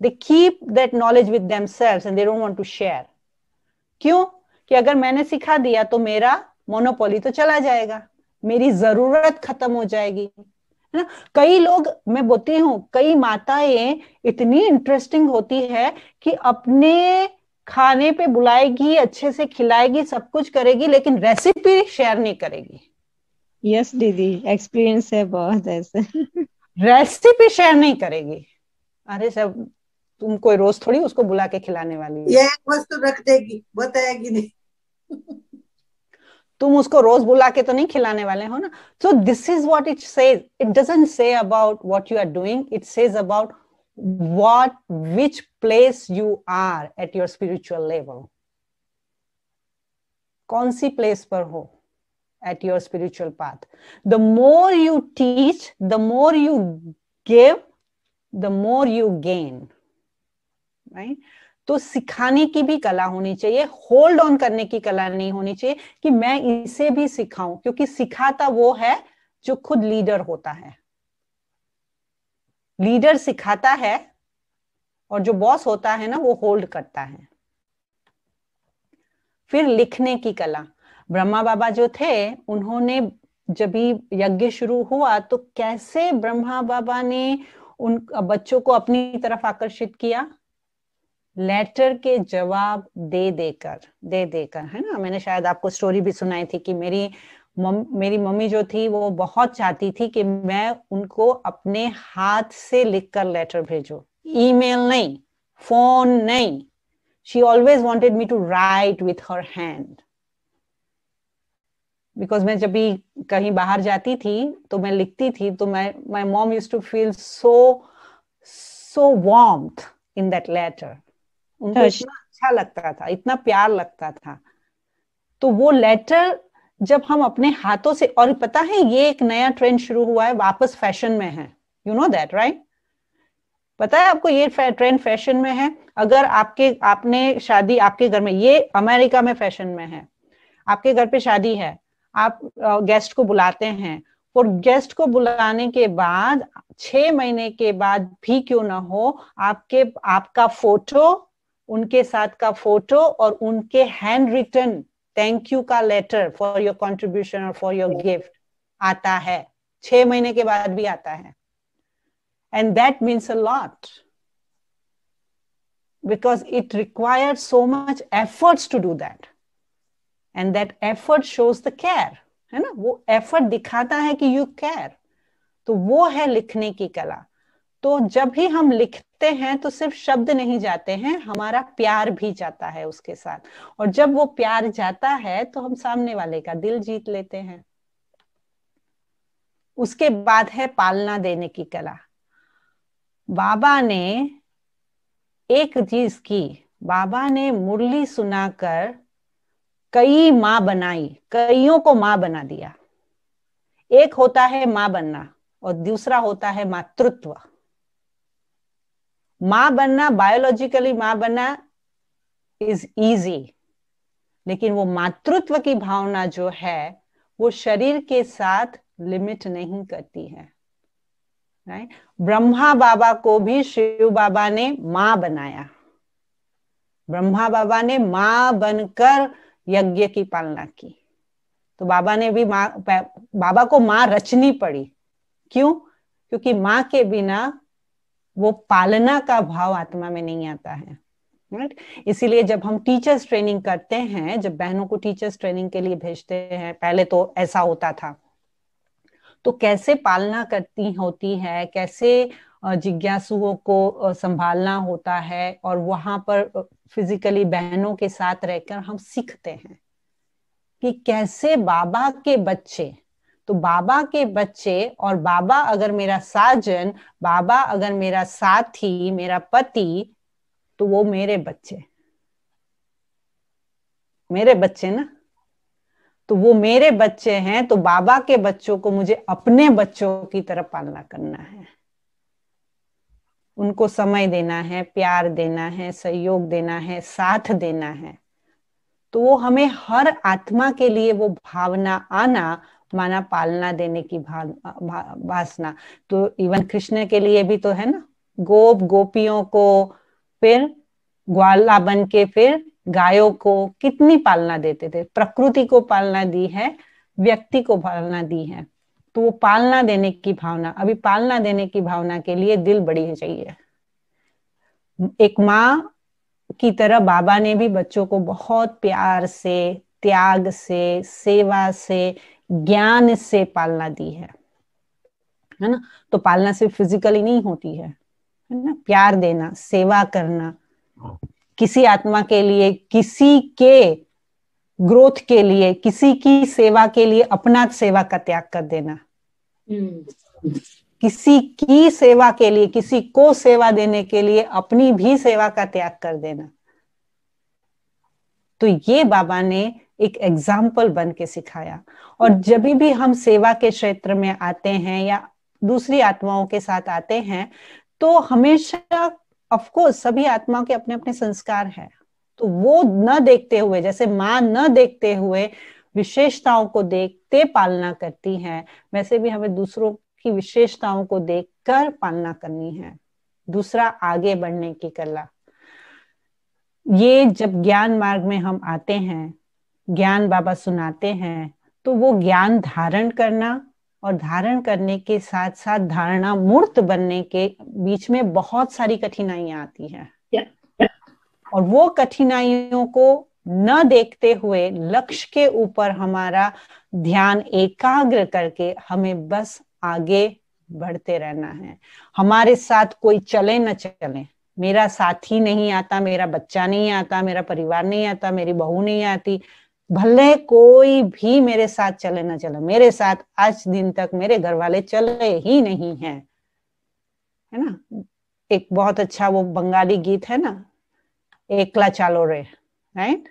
they keep that knowledge with themselves and they don't want to share क्यों कि अगर मैंने सिखा दिया तो मेरा मोनोपोली तो चला जाएगा मेरी जरूरत खत्म हो जाएगी है ना कई लोग मैं बोलती हूँ कई माताएं इतनी इंटरेस्टिंग होती है कि अपने खाने पे बुलाएगी अच्छे से खिलाएगी सब कुछ करेगी लेकिन रेसिपी शेयर नहीं करेगी यस yes, दीदी एक्सपीरियंस है बहुत ऐसे रेसिपी शेयर नहीं करेगी अरे सब तुम कोई रोज थोड़ी उसको बुला के खिलाने वाली ये एक वस्तु रख देगी बताएगी नहीं तुम उसको रोज बुला के तो नहीं खिलाने वाले हो ना so this is what it says it doesn't say about what you are doing it says about what which place you are at your spiritual level कौन सी प्लेस पर हो at your spiritual path the more you teach the more you give the more you gain right तो सिखाने की भी कला होनी चाहिए होल्ड ऑन करने की कला नहीं होनी चाहिए कि मैं इसे भी सिखाऊं क्योंकि सिखाता वो है जो खुद लीडर होता है लीडर सिखाता है और जो बॉस होता है ना वो होल्ड करता है फिर लिखने की कला ब्रह्मा बाबा जो थे उन्होंने जब भी यज्ञ शुरू हुआ तो कैसे ब्रह्मा बाबा ने उन बच्चों को अपनी तरफ आकर्षित किया लेटर के जवाब दे देकर दे देकर है ना मैंने शायद आपको स्टोरी भी सुनाई थी कि मेरी मम, मेरी मम्मी जो थी वो बहुत चाहती थी कि मैं उनको अपने हाथ से लिखकर लेटर भेजो ईमेल नहीं फोन नहीं she always wanted me to write with her hand because मैं जब भी कहीं बाहर जाती थी तो मैं लिखती थी तो मैं my mom use to feel so so warmth in that letter उनको अच्छा, इतना अच्छा लगता था इतना प्यार लगता था तो वो लेटर जब हम अपने हाथों से और पता है ये एक नया ट्रेंड शुरू हुआ है वापस फैशन में है यू नो दैट राइट पता है आपको ये ट्रेंड फैशन में है अगर आपके आपने शादी आपके घर में ये अमेरिका में फैशन में है आपके घर पे शादी है आप गेस्ट को बुलाते हैं और गेस्ट को बुलाने के बाद छह महीने के बाद भी क्यों ना हो आपके आपका फोटो उनके साथ का फोटो और उनके हैंड रिटर्न थैंक यू का लेटर फॉर योर कॉन्ट्रीब्यूशन और फॉर योर गिफ्ट आता है छह महीने के बाद भी आता है and that means a lot because it require so much efforts to do that and that effort shows the care है ना वो एफर्ट दिखाता है कि यू केयर तो वो है लिखने की कला तो जब भी हम लिखते हैं तो सिर्फ शब्द नहीं जाते हैं हमारा प्यार भी जाता है उसके साथ और जब वो प्यार जाता है तो हम सामने वाले का दिल जीत लेते हैं उसके बाद है पालना देने की कला बाबा ने एक चीज की बाबा ने मुरली सुनाकर कई माँ बनाई कईयों को माँ बना दिया एक होता है माँ बनना और दूसरा होता है मातृत्व माँ बनना बायोलॉजिकली माँ बनना इज इजी लेकिन वो मातृत्व की भावना जो है वो शरीर के साथ लिमिट नहीं करती है राइट ब्रह्मा बाबा को भी शिव बाबा ने मां बनाया ब्रह्मा बाबा ने मां बनकर यज्ञ की पालना की तो बाबा ने भी माँ बाबा को मां रचनी पड़ी क्यों क्योंकि मां के बिना वो पालना का भाव आत्मा में नहीं आता है राइट इसीलिए जब हम टीचर्स ट्रेनिंग करते हैं जब बहनों को टीचर्स ट्रेनिंग के लिए भेजते हैं पहले तो ऐसा होता था तो कैसे पालना करती होती है कैसे जिज्ञासुओं को संभालना होता है और वहां पर फिजिकली बहनों के साथ रहकर हम सीखते हैं कि कैसे बाबा के बच्चे तो बाबा के बच्चे और बाबा अगर मेरा साजन बाबा अगर मेरा साथी मेरा पति तो वो मेरे बच्चे मेरे बच्चे ना तो वो मेरे बच्चे हैं तो बाबा के बच्चों को मुझे अपने बच्चों की तरह पालना करना है उनको समय देना है प्यार देना है सहयोग देना है साथ देना है तो वो हमें हर आत्मा के लिए वो भावना आना माना पालना देने की भा, भा, भासना तो इवन कृष्ण के लिए भी तो है ना गोप गोपियों को फिर ग्वाला बन के फिर गायों को कितनी पालना देते थे प्रकृति को पालना दी है व्यक्ति को पालना दी है तो वो पालना देने की भावना अभी पालना देने की भावना के लिए दिल बड़ी चाहिए एक माँ की तरह बाबा ने भी बच्चों को बहुत प्यार से त्याग से सेवा से ज्ञान से पालना दी है है ना तो पालना सिर्फ फिजिकली नहीं होती है है ना प्यार देना सेवा करना किसी आत्मा के लिए किसी के ग्रोथ के लिए किसी की सेवा के लिए अपना सेवा का त्याग कर देना किसी की सेवा के लिए किसी को सेवा देने के लिए अपनी भी सेवा का त्याग कर देना तो ये बाबा ने एक एग्जाम्पल बन के सिखाया और जब भी हम सेवा के क्षेत्र में आते हैं या दूसरी आत्माओं के साथ आते हैं तो हमेशा ऑफकोर्स सभी आत्माओं के अपने अपने संस्कार है तो वो न देखते हुए जैसे माँ न देखते हुए विशेषताओं को देखते पालना करती है वैसे भी हमें दूसरों की विशेषताओं को देखकर पालना करनी है दूसरा आगे बढ़ने की कला ये जब ज्ञान मार्ग में हम आते हैं ज्ञान बाबा सुनाते हैं तो वो ज्ञान धारण करना और धारण करने के साथ साथ धारणा मूर्त बनने के बीच में बहुत सारी कठिनाइयां आती हैं और वो कठिनाइयों को न देखते हुए लक्ष्य के ऊपर हमारा ध्यान एकाग्र करके हमें बस आगे बढ़ते रहना है हमारे साथ कोई चले न चले मेरा साथी नहीं आता मेरा बच्चा नहीं आता मेरा परिवार नहीं आता मेरी बहू नहीं आती भले कोई भी मेरे साथ चले ना चले मेरे साथ आज दिन तक मेरे घर वाले चले ही नहीं है है ना एक बहुत अच्छा वो बंगाली गीत है ना एकला चालो रे राइट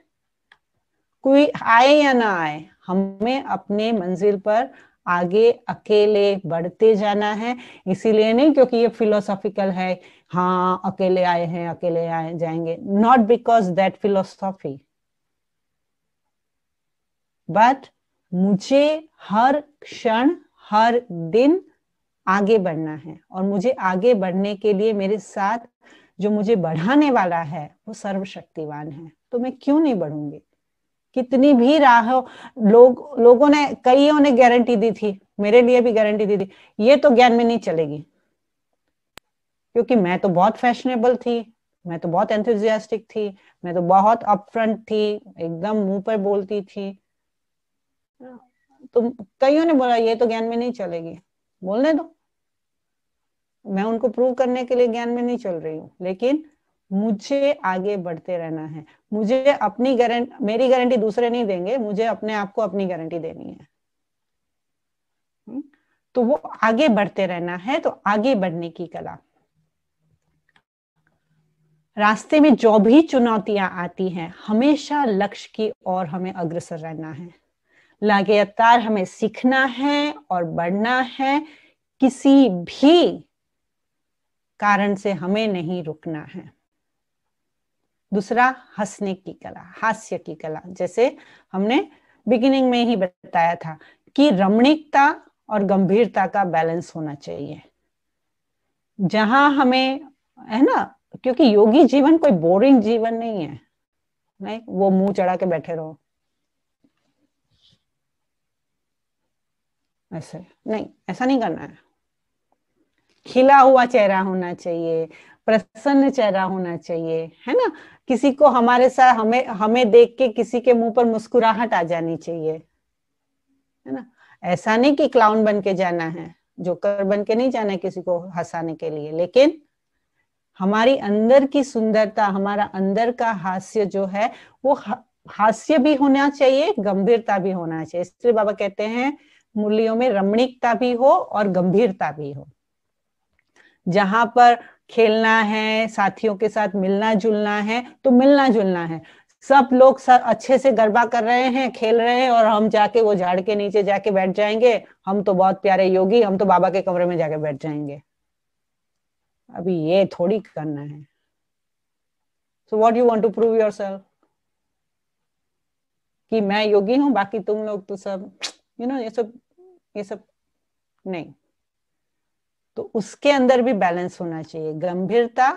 कोई आए या ना आए हमें अपने मंजिल पर आगे अकेले बढ़ते जाना है इसीलिए नहीं क्योंकि ये फिलोसॉफिकल है हाँ अकेले आए हैं अकेले आए जाएंगे not because that philosophy but मुझे हर क्षण हर दिन आगे बढ़ना है और मुझे आगे बढ़ने के लिए मेरे साथ जो मुझे बढ़ाने वाला है वो सर्वशक्तिवान है तो मैं क्यों नहीं बढ़ूंगी कितनी भी राह लोग लोगों ने कईयों ने गारंटी दी थी मेरे लिए भी गारंटी दी थी ये तो ज्ञान में नहीं चलेगी क्योंकि मैं तो बहुत फैशनेबल थी मैं तो बहुत एंथुजियास्टिक थी मैं तो बहुत अपफ्रंट थी एकदम मुंह पर बोलती थी तो कईयों ने बोला ये तो ज्ञान में नहीं चलेगी बोलने दो मैं उनको प्रूव करने के लिए ज्ञान में नहीं चल रही हूँ लेकिन मुझे आगे बढ़ते रहना है मुझे अपनी गारंटी मेरी गारंटी दूसरे नहीं देंगे मुझे अपने आप को अपनी गारंटी देनी है हम्म, तो वो आगे बढ़ते रहना है तो आगे बढ़ने की कला रास्ते में जो भी चुनौतियां आती हैं हमेशा लक्ष्य की ओर हमें अग्रसर रहना है लगातार हमें सीखना है और बढ़ना है किसी भी कारण से हमें नहीं रुकना है दूसरा हंसने की कला हास्य की कला जैसे हमने बिगिनिंग में ही बताया था कि रमणीकता और गंभीरता का बैलेंस होना चाहिए जहां हमें है ना क्योंकि योगी जीवन कोई बोरिंग जीवन नहीं है नहीं वो मुंह चढ़ा के बैठे रहो ऐसे नहीं ऐसा नहीं करना है खिला हुआ चेहरा होना चाहिए प्रसन्न चेहरा होना चाहिए है ना किसी को हमारे साथ हमें हमें देख के किसी के मुंह पर मुस्कुराहट आ जानी चाहिए है ना ऐसा नहीं कि क्लाउन बन के जाना है जोकर बन के नहीं जाना है किसी को हंसाने के लिए लेकिन हमारी अंदर की सुंदरता हमारा अंदर का हास्य जो है वो हास्य भी होना चाहिए गंभीरता भी होना चाहिए इसलिए बाबा कहते हैं मूल्यों में रमणीकता भी हो और गंभीरता भी हो जहां पर खेलना है साथियों के साथ मिलना जुलना है तो मिलना जुलना है सब लोग सब अच्छे से गरबा कर रहे हैं खेल रहे हैं और हम जाके वो झाड़ के नीचे जाके बैठ जाएंगे हम तो बहुत प्यारे योगी हम तो बाबा के कमरे में जाके बैठ जाएंगे अभी ये थोड़ी करना है so what you want to prove yourself कि मैं योगी हूं बाकी तुम लोग तो सब यू नो ये सब ये सब नहीं तो उसके अंदर भी बैलेंस होना चाहिए गंभीरता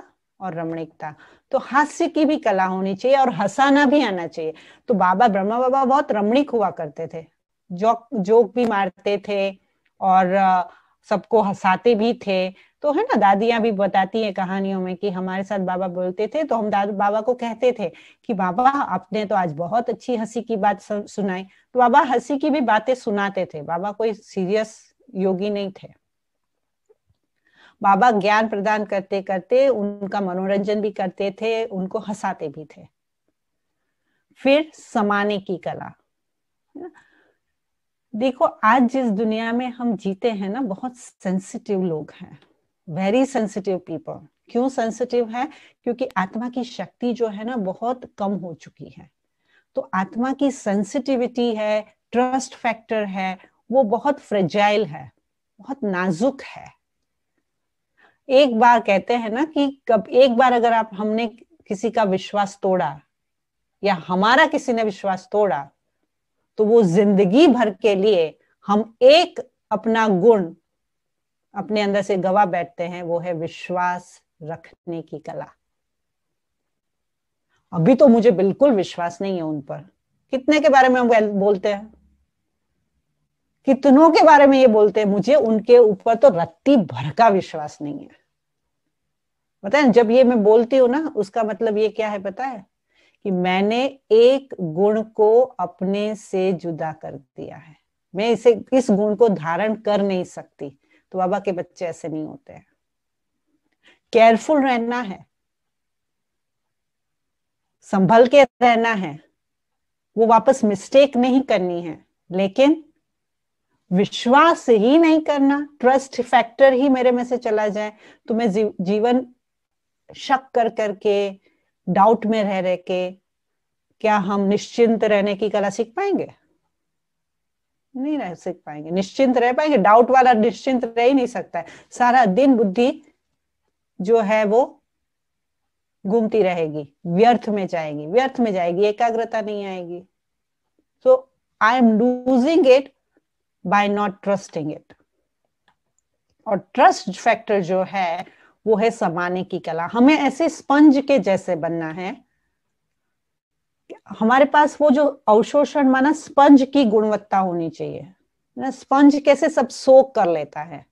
और रमणीकता तो हास्य की भी कला होनी चाहिए और हंसाना भी आना चाहिए तो बाबा ब्रह्मा बाबा बहुत रमणीक हुआ करते थे जोक जोक भी मारते थे और सबको हंसाते भी थे तो है ना दादियां भी बताती हैं कहानियों में कि हमारे साथ बाबा बोलते थे तो हम दादा बाबा को कहते थे कि बाबा आपने तो आज बहुत अच्छी हंसी की बात सुनाई तो बाबा हंसी की भी बातें सुनाते थे बाबा कोई सीरियस योगी नहीं थे बाबा ज्ञान प्रदान करते करते उनका मनोरंजन भी करते थे उनको हंसाते भी थे फिर समाने की कला देखो आज जिस दुनिया में हम जीते हैं ना बहुत सेंसिटिव लोग हैं वेरी सेंसिटिव पीपल क्यों सेंसिटिव है क्योंकि आत्मा की शक्ति जो है ना बहुत कम हो चुकी है तो आत्मा की सेंसिटिविटी है ट्रस्ट फैक्टर है वो बहुत फ्रेजाइल है बहुत नाजुक है एक बार कहते हैं ना कि कब एक बार अगर आप हमने किसी का विश्वास तोड़ा या हमारा किसी ने विश्वास तोड़ा तो वो जिंदगी भर के लिए हम एक अपना गुण अपने अंदर से गवा बैठते हैं वो है विश्वास रखने की कला अभी तो मुझे बिल्कुल विश्वास नहीं है उन पर कितने के बारे में हम बोलते हैं कितनों के बारे में ये बोलते हैं मुझे उनके ऊपर तो रत्ती भर का विश्वास नहीं है पता है जब ये मैं बोलती हूं ना उसका मतलब ये क्या है पता है कि मैंने एक गुण को अपने से जुदा कर दिया है मैं इसे इस गुण को धारण कर नहीं सकती तो बाबा के बच्चे ऐसे नहीं होते हैं केयरफुल रहना है संभल के रहना है वो वापस मिस्टेक नहीं करनी है लेकिन विश्वास ही नहीं करना ट्रस्ट फैक्टर ही मेरे में से चला जाए तो मैं जीवन शक कर करके डाउट में रह रहे के क्या हम निश्चिंत रहने की कला सीख पाएंगे नहीं रह सीख पाएंगे निश्चिंत रह पाएंगे डाउट वाला निश्चिंत रह ही नहीं सकता है सारा दिन बुद्धि जो है वो घूमती रहेगी व्यर्थ में जाएगी व्यर्थ में जाएगी एकाग्रता नहीं आएगी so I am losing it by not trusting it और ट्रस्ट फैक्टर जो है वो है समाने की कला हमें ऐसे स्पंज के जैसे बनना है हमारे पास वो जो अवशोषण माना स्पंज की गुणवत्ता होनी चाहिए ना स्पंज कैसे सब सोख कर लेता है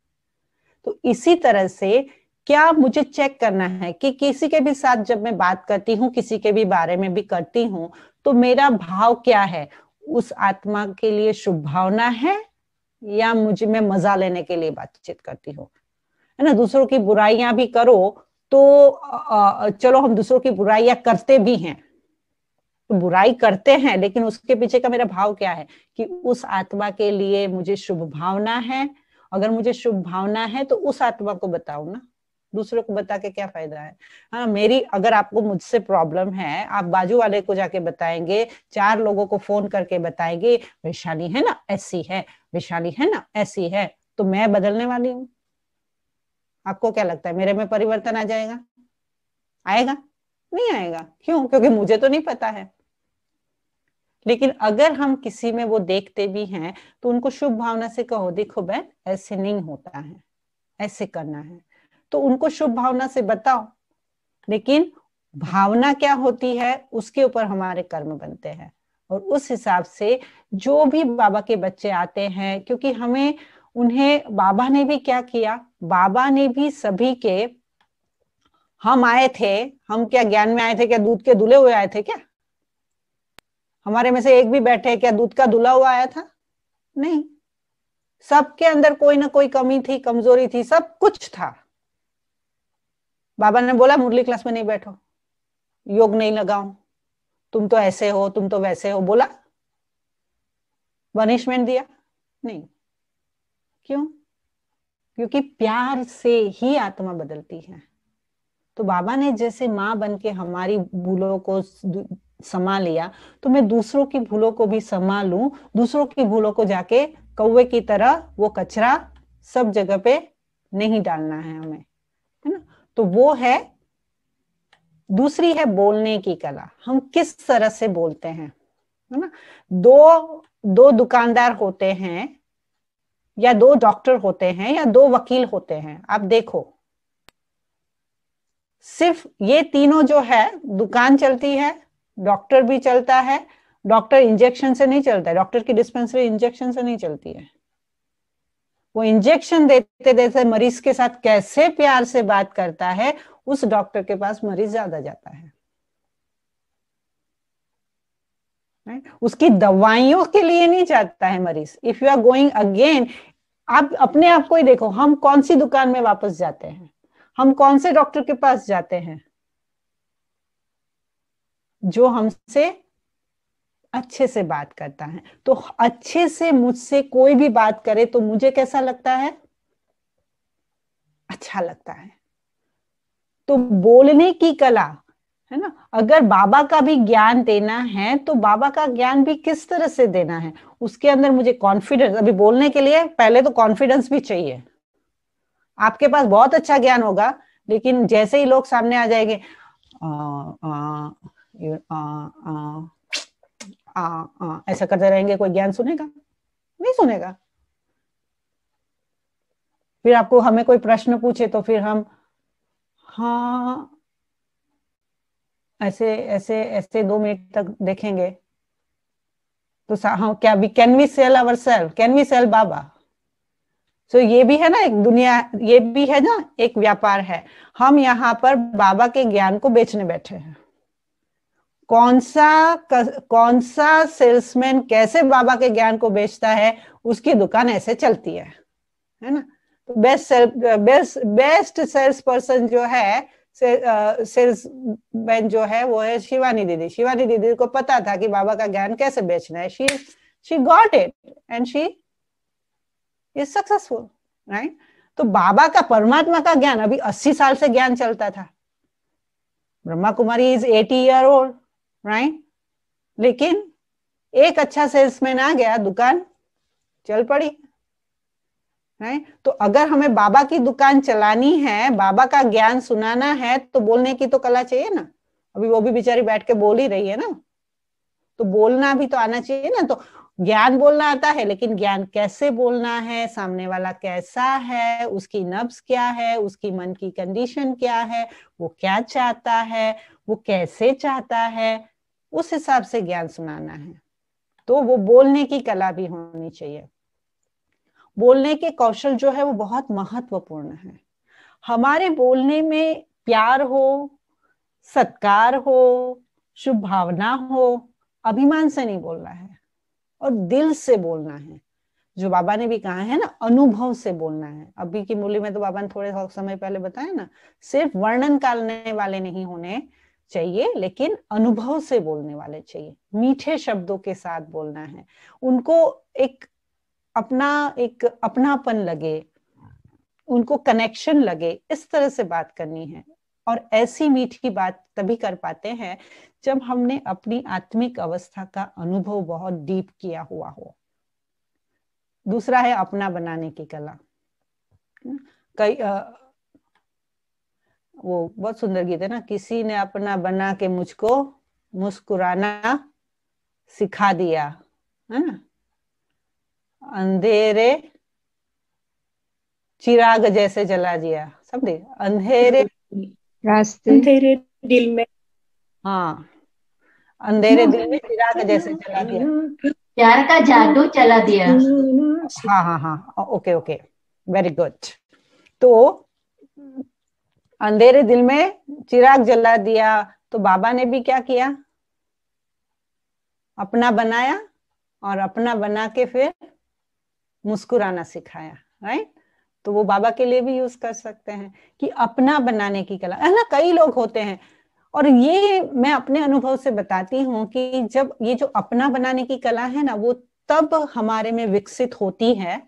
तो इसी तरह से क्या मुझे चेक करना है कि किसी के भी साथ जब मैं बात करती हूँ किसी के भी बारे में भी करती हूँ तो मेरा भाव क्या है उस आत्मा के लिए शुभ भावना है या मुझे मैं मजा लेने के लिए बातचीत करती हूँ है ना दूसरों की बुराइयां भी करो तो चलो हम दूसरों की बुराइयां करते भी हैं तो बुराई करते हैं लेकिन उसके पीछे का मेरा भाव क्या है कि उस आत्मा के लिए मुझे शुभ भावना है अगर मुझे शुभ भावना है तो उस आत्मा को बताओ ना दूसरों को बता के क्या फायदा है हाँ मेरी अगर आपको मुझसे प्रॉब्लम है आप बाजू वाले को जाके बताएंगे चार लोगों को फोन करके बताएंगे वैशाली है ना ऐसी है वैशाली है ना ऐसी है तो मैं बदलने वाली हूँ आपको क्या लगता है मेरे में परिवर्तन आ जाएगा आएगा नहीं आएगा क्यों क्योंकि मुझे तो नहीं पता है लेकिन अगर हम किसी में वो देखते भी हैं तो उनको शुभ भावना से कहो देखो बहन ऐसे नहीं होता है ऐसे करना है तो उनको शुभ भावना से बताओ लेकिन भावना क्या होती है उसके ऊपर हमारे कर्म बनते हैं और उस हिसाब से जो भी बाबा के बच्चे आते हैं क्योंकि हमें उन्हें बाबा ने भी क्या किया बाबा ने भी सभी के हम आए थे हम क्या ज्ञान में आए थे क्या दूध के दुले हुए आए थे क्या हमारे में से एक भी बैठे क्या दूध का दुला हुआ आया था नहीं सबके अंदर कोई ना कोई कमी थी कमजोरी थी सब कुछ था बाबा ने बोला मुरली क्लास में नहीं बैठो योग नहीं लगाओ तुम तो ऐसे हो तुम तो वैसे हो बोला पनिशमेंट दिया नहीं क्यों क्योंकि प्यार से ही आत्मा बदलती है तो बाबा ने जैसे माँ बन के हमारी भूलों को समा लिया तो मैं दूसरों की भूलों को भी समा लू दूसरों की भूलों को जाके कौवे की तरह वो कचरा सब जगह पे नहीं डालना है हमें है ना तो वो है दूसरी है बोलने की कला हम किस तरह से बोलते हैं है ना दो दो दुकानदार होते हैं या दो डॉक्टर होते हैं या दो वकील होते हैं आप देखो सिर्फ ये तीनों जो है दुकान चलती है डॉक्टर भी चलता है डॉक्टर इंजेक्शन से नहीं चलता है डॉक्टर की डिस्पेंसरी इंजेक्शन से नहीं चलती है वो इंजेक्शन देते देते मरीज के साथ कैसे प्यार से बात करता है उस डॉक्टर के पास मरीज ज्यादा जाता है उसकी दवाइयों के लिए नहीं चाहता है मरीज if you are going again आप अपने आप को ही देखो हम कौन सी दुकान में वापस जाते हैं हम कौन से डॉक्टर के पास जाते हैं जो हमसे अच्छे से बात करता है तो अच्छे से मुझसे कोई भी बात करे तो मुझे कैसा लगता है अच्छा लगता है तो बोलने की कला है ना अगर बाबा का भी ज्ञान देना है तो बाबा का ज्ञान भी किस तरह से देना है उसके अंदर मुझे कॉन्फिडेंस अभी बोलने के लिए पहले तो कॉन्फिडेंस भी चाहिए आपके पास बहुत अच्छा ज्ञान होगा लेकिन जैसे ही लोग सामने आ जाएंगे ऐसा करते रहेंगे कोई ज्ञान सुनेगा नहीं सुनेगा फिर आपको हमें कोई प्रश्न पूछे तो फिर हम हाँ ऐसे ऐसे ऐसे दो मिनट तक देखेंगे तो हाँ क्या we can we sell ourself can we sell Baba so ये भी है ना एक दुनिया ये भी है ना एक व्यापार है हम यहाँ पर बाबा के ज्ञान को बेचने बैठे हैं कौन सा कौन सा सेल्समैन कैसे बाबा के ज्ञान को बेचता है उसकी दुकान ऐसे चलती है है ना तो best sale best best sales person जो है सेल्स मैन जो है वो है शिवानी दीदी शिवानी दीदी को पता था कि बाबा का ज्ञान कैसे बेचना है she she got it and she is successful right तो बाबा का परमात्मा का ज्ञान अभी अस्सी साल से ज्ञान चलता था Brahma Kumari is eighty year old right लेकिन एक अच्छा सेल्समैन आ गया दुकान चल पड़ी है तो अगर हमें बाबा की दुकान चलानी है बाबा का ज्ञान सुनाना है तो बोलने की तो कला चाहिए ना अभी वो भी बेचारी बैठ के बोल ही रही है ना तो बोलना भी तो आना चाहिए ना तो ज्ञान बोलना आता है लेकिन ज्ञान कैसे बोलना है सामने वाला कैसा है उसकी नब्स क्या है उसकी मन की कंडीशन क्या है वो क्या चाहता है वो कैसे चाहता है उस हिसाब से ज्ञान सुनाना है तो वो बोलने की कला भी होनी चाहिए बोलने के कौशल जो है वो बहुत महत्वपूर्ण है हमारे बोलने में प्यार हो सत्कार हो शुभ भावना हो अभिमान से नहीं बोलना है और दिल से बोलना है जो बाबा ने भी कहा है ना अनुभव से बोलना है अभी की मूल्य में तो बाबा ने थोड़े समय पहले बताया ना सिर्फ वर्णन करने वाले नहीं होने चाहिए लेकिन अनुभव से बोलने वाले चाहिए मीठे शब्दों के साथ बोलना है उनको एक अपना एक अपनापन लगे उनको कनेक्शन लगे इस तरह से बात करनी है और ऐसी मीठी बात तभी कर पाते हैं जब हमने अपनी आत्मिक अवस्था का अनुभव बहुत डीप किया हुआ हो दूसरा है अपना बनाने की कला हम्म, कई वो बहुत सुंदर गीत है ना किसी ने अपना बना के मुझको मुस्कुराना सिखा दिया है ना अंधेरे चिराग जैसे जला दिया समझे अंधेरे रास्ते अंधेरे दिल में हाँ अंधेरे दिल में चिराग जैसे जला दिया प्यार का जादू चला दिया हाँ हाँ हाँ ओके ओके वेरी गुड तो अंधेरे दिल में चिराग जला दिया तो बाबा ने भी क्या किया अपना बनाया और अपना बना के फिर मुस्कुराना सिखाया राइट तो वो बाबा के लिए भी यूज कर सकते हैं कि अपना बनाने की कला है ना कई लोग होते हैं और ये मैं अपने अनुभव से बताती हूँ कि जब ये जो अपना बनाने की कला है ना वो तब हमारे में विकसित होती है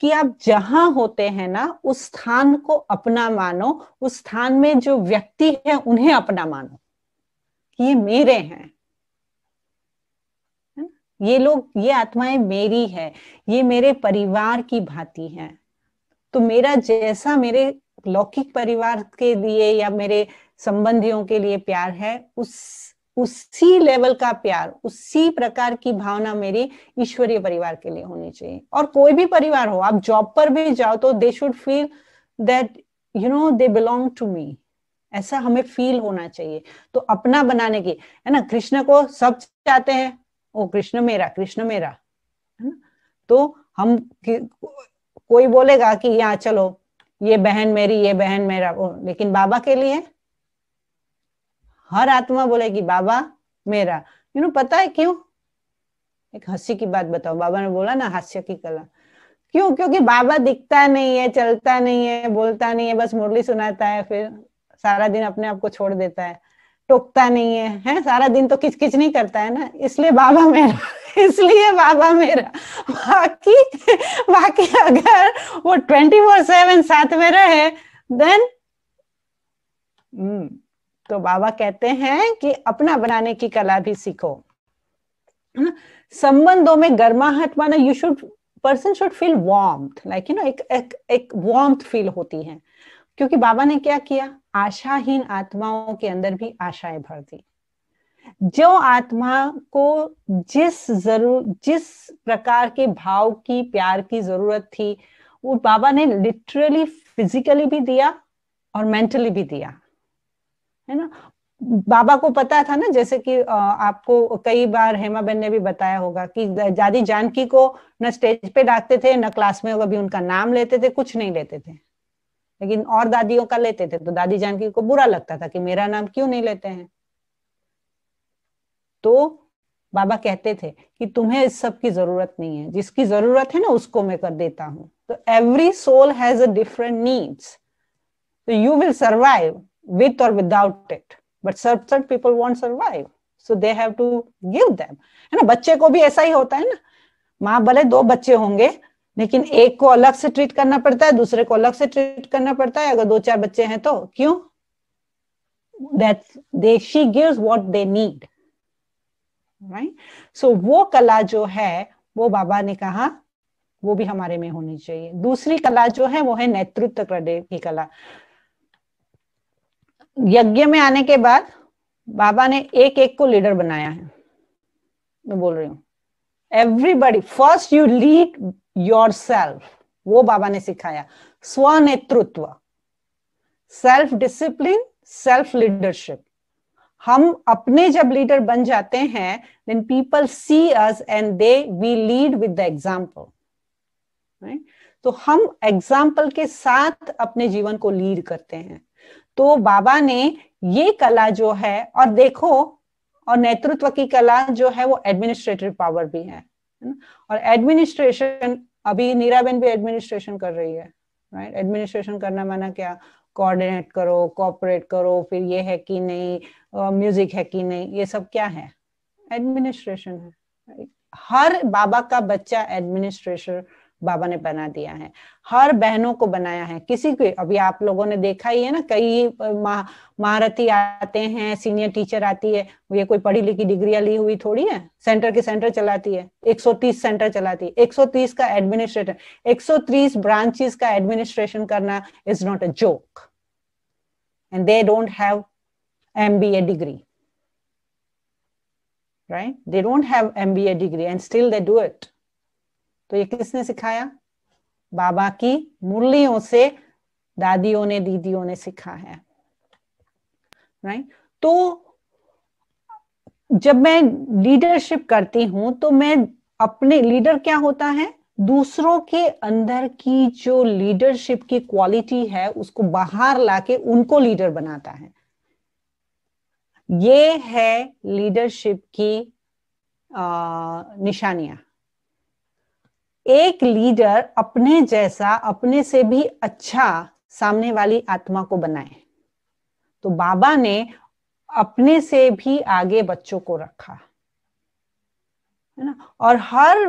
कि आप जहां होते हैं ना उस स्थान को अपना मानो उस स्थान में जो व्यक्ति है उन्हें अपना मानो ये मेरे हैं ये लोग ये आत्माएं मेरी है ये मेरे परिवार की भांति है तो मेरा जैसा मेरे लौकिक परिवार के लिए या मेरे संबंधियों के लिए प्यार है उस उसी लेवल का प्यार उसी प्रकार की भावना मेरी ईश्वरीय परिवार के लिए होनी चाहिए और कोई भी परिवार हो आप जॉब पर भी जाओ तो they should feel that you know they belong to me ऐसा हमें फील होना चाहिए तो अपना बनाने की है ना कृष्ण को सब चाहते हैं ओ कृष्ण मेरा कृष्ण मेरा है ना तो हम कोई बोलेगा कि यहाँ चलो ये बहन मेरी ये बहन मेरा लेकिन बाबा के लिए हर आत्मा बोलेगी बाबा मेरा यू नो पता है क्यों एक हंसी की बात बताओ बाबा ने बोला ना हास्य की कला क्यों क्योंकि बाबा दिखता नहीं है चलता नहीं है बोलता नहीं है बस मुरली सुनाता है फिर सारा दिन अपने आप को छोड़ देता है टोकता नहीं है है सारा दिन तो किचकिच नहीं करता है ना इसलिए बाबा मेरा इसलिए बाबा मेरा बाकी बाकी अगर वो ट्वेंटी फोर सेवन साथ में रहे देन हम्म, तो बाबा कहते हैं कि अपना बनाने की कला भी सीखो संबंधों में गर्माहट माना you should person should feel warm like you know एक एक, एक वार्म फील होती है क्योंकि बाबा ने क्या किया आशाहीन आत्माओं के अंदर भी आशाएं भर दी जो आत्मा को जिस जरूर जिस प्रकार के भाव की प्यार की जरूरत थी वो बाबा ने लिटरली फिजिकली भी दिया और मेंटली भी दिया है ना बाबा को पता था ना जैसे कि आपको कई बार हेमा बेन ने भी बताया होगा कि दादी जानकी को न स्टेज पे डाकते थे न क्लास में कभी उनका नाम लेते थे कुछ नहीं लेते थे लेकिन और दादियों का लेते थे तो दादी जानकी को बुरा लगता था कि मेरा नाम क्यों नहीं लेते हैं तो बाबा कहते थे कि तुम्हें इस सब की जरूरत नहीं है जिसकी जरूरत है ना उसको मैं कर देता हूं तो every soul has a different needs तो यू विल सर्वाइव विथ और without but but certain people won't survive so they have to give them है ना बच्चे को भी ऐसा ही होता है ना माँ भले दो बच्चे होंगे लेकिन एक को अलग से ट्रीट करना पड़ता है दूसरे को अलग से ट्रीट करना पड़ता है अगर दो चार बच्चे हैं तो क्यों that they she gives what they need right so वो कला जो है वो बाबा ने कहा वो भी हमारे में होनी चाहिए दूसरी कला जो है वो है नेतृत्व करने की कला यज्ञ में आने के बाद बाबा ने एक एक को लीडर बनाया है मैं बोल रही हूँ everybody first you lead yourself वो बाबा ने सिखाया स्व नेतृत्व सेल्फ डिसिप्लिन सेल्फ लीडरशिप हम अपने जब लीडर बन जाते हैं then people see us and they we lead with the example तो हम एग्जाम्पल के साथ अपने जीवन को लीड करते हैं तो बाबा ने ये कला जो है और देखो और नेतृत्व की कला जो है वो एडमिनिस्ट्रेटिव पावर भी है और एडमिनिस्ट्रेशन अभी नीराबेन भी एडमिनिस्ट्रेशन कर रही है राइट एडमिनिस्ट्रेशन करना माना क्या कोऑर्डिनेट करो कॉपरेट करो फिर ये है कि नहीं म्यूजिक है कि नहीं ये सब क्या है एडमिनिस्ट्रेशन है right? हर बाबा का बच्चा एडमिनिस्ट्रेशन बाबा ने बना दिया है हर बहनों को बनाया है किसी के अभी आप लोगों ने देखा ही है ना कई महा महारथी आते हैं सीनियर टीचर आती है ये कोई पढ़ी लिखी डिग्रिया ली हुई थोड़ी है सेंटर के सेंटर चलाती है 130 सेंटर चलाती है 130 का एडमिनिस्ट्रेटर 130 ब्रांचेस का एडमिनिस्ट्रेशन करना is not a joke and they don't have MBA degree right they don't have mba degree and still they do it तो ये किसने सिखाया बाबा की मुरलियों से दादियों ने दीदियों ने सीखा है राइट तो जब मैं लीडरशिप करती हूं तो मैं अपने लीडर क्या होता है दूसरों के अंदर की जो लीडरशिप की क्वालिटी है उसको बाहर लाके उनको लीडर बनाता है ये है लीडरशिप की निशानियां एक लीडर अपने जैसा अपने से भी अच्छा सामने वाली आत्मा को बनाए तो बाबा ने अपने से भी आगे बच्चों को रखा है ना और हर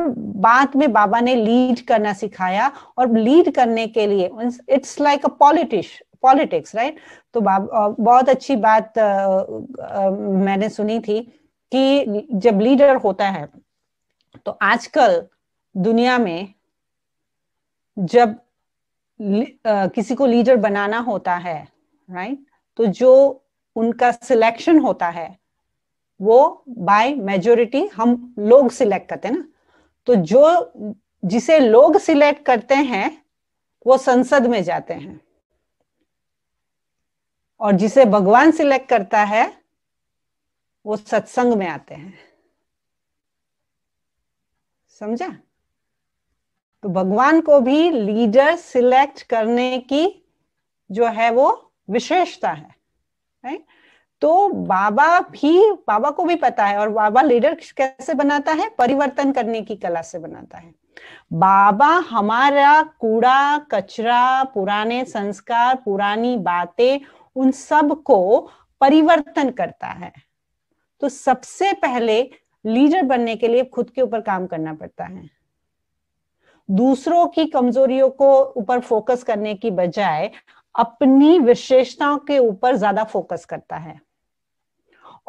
बात में बाबा ने लीड करना सिखाया और लीड करने के लिए it's like a politics politics right तो बहुत अच्छी बात आ, आ, मैंने सुनी थी कि जब लीडर होता है तो आजकल दुनिया में जब किसी को लीडर बनाना होता है राइट तो जो उनका सिलेक्शन होता है वो बाय मेजोरिटी हम लोग सिलेक्ट करते हैं ना तो जो जिसे लोग सिलेक्ट करते हैं वो संसद में जाते हैं और जिसे भगवान सिलेक्ट करता है वो सत्संग में आते हैं समझा तो भगवान को भी लीडर सिलेक्ट करने की जो है वो विशेषता है तो बाबा भी बाबा को भी पता है और बाबा लीडर कैसे बनाता है परिवर्तन करने की कला से बनाता है बाबा हमारा कूड़ा कचरा पुराने संस्कार पुरानी बातें उन सब को परिवर्तन करता है तो सबसे पहले लीडर बनने के लिए खुद के ऊपर काम करना पड़ता है दूसरों की कमजोरियों को ऊपर फोकस करने की बजाय अपनी विशेषताओं के ऊपर ज्यादा फोकस करता है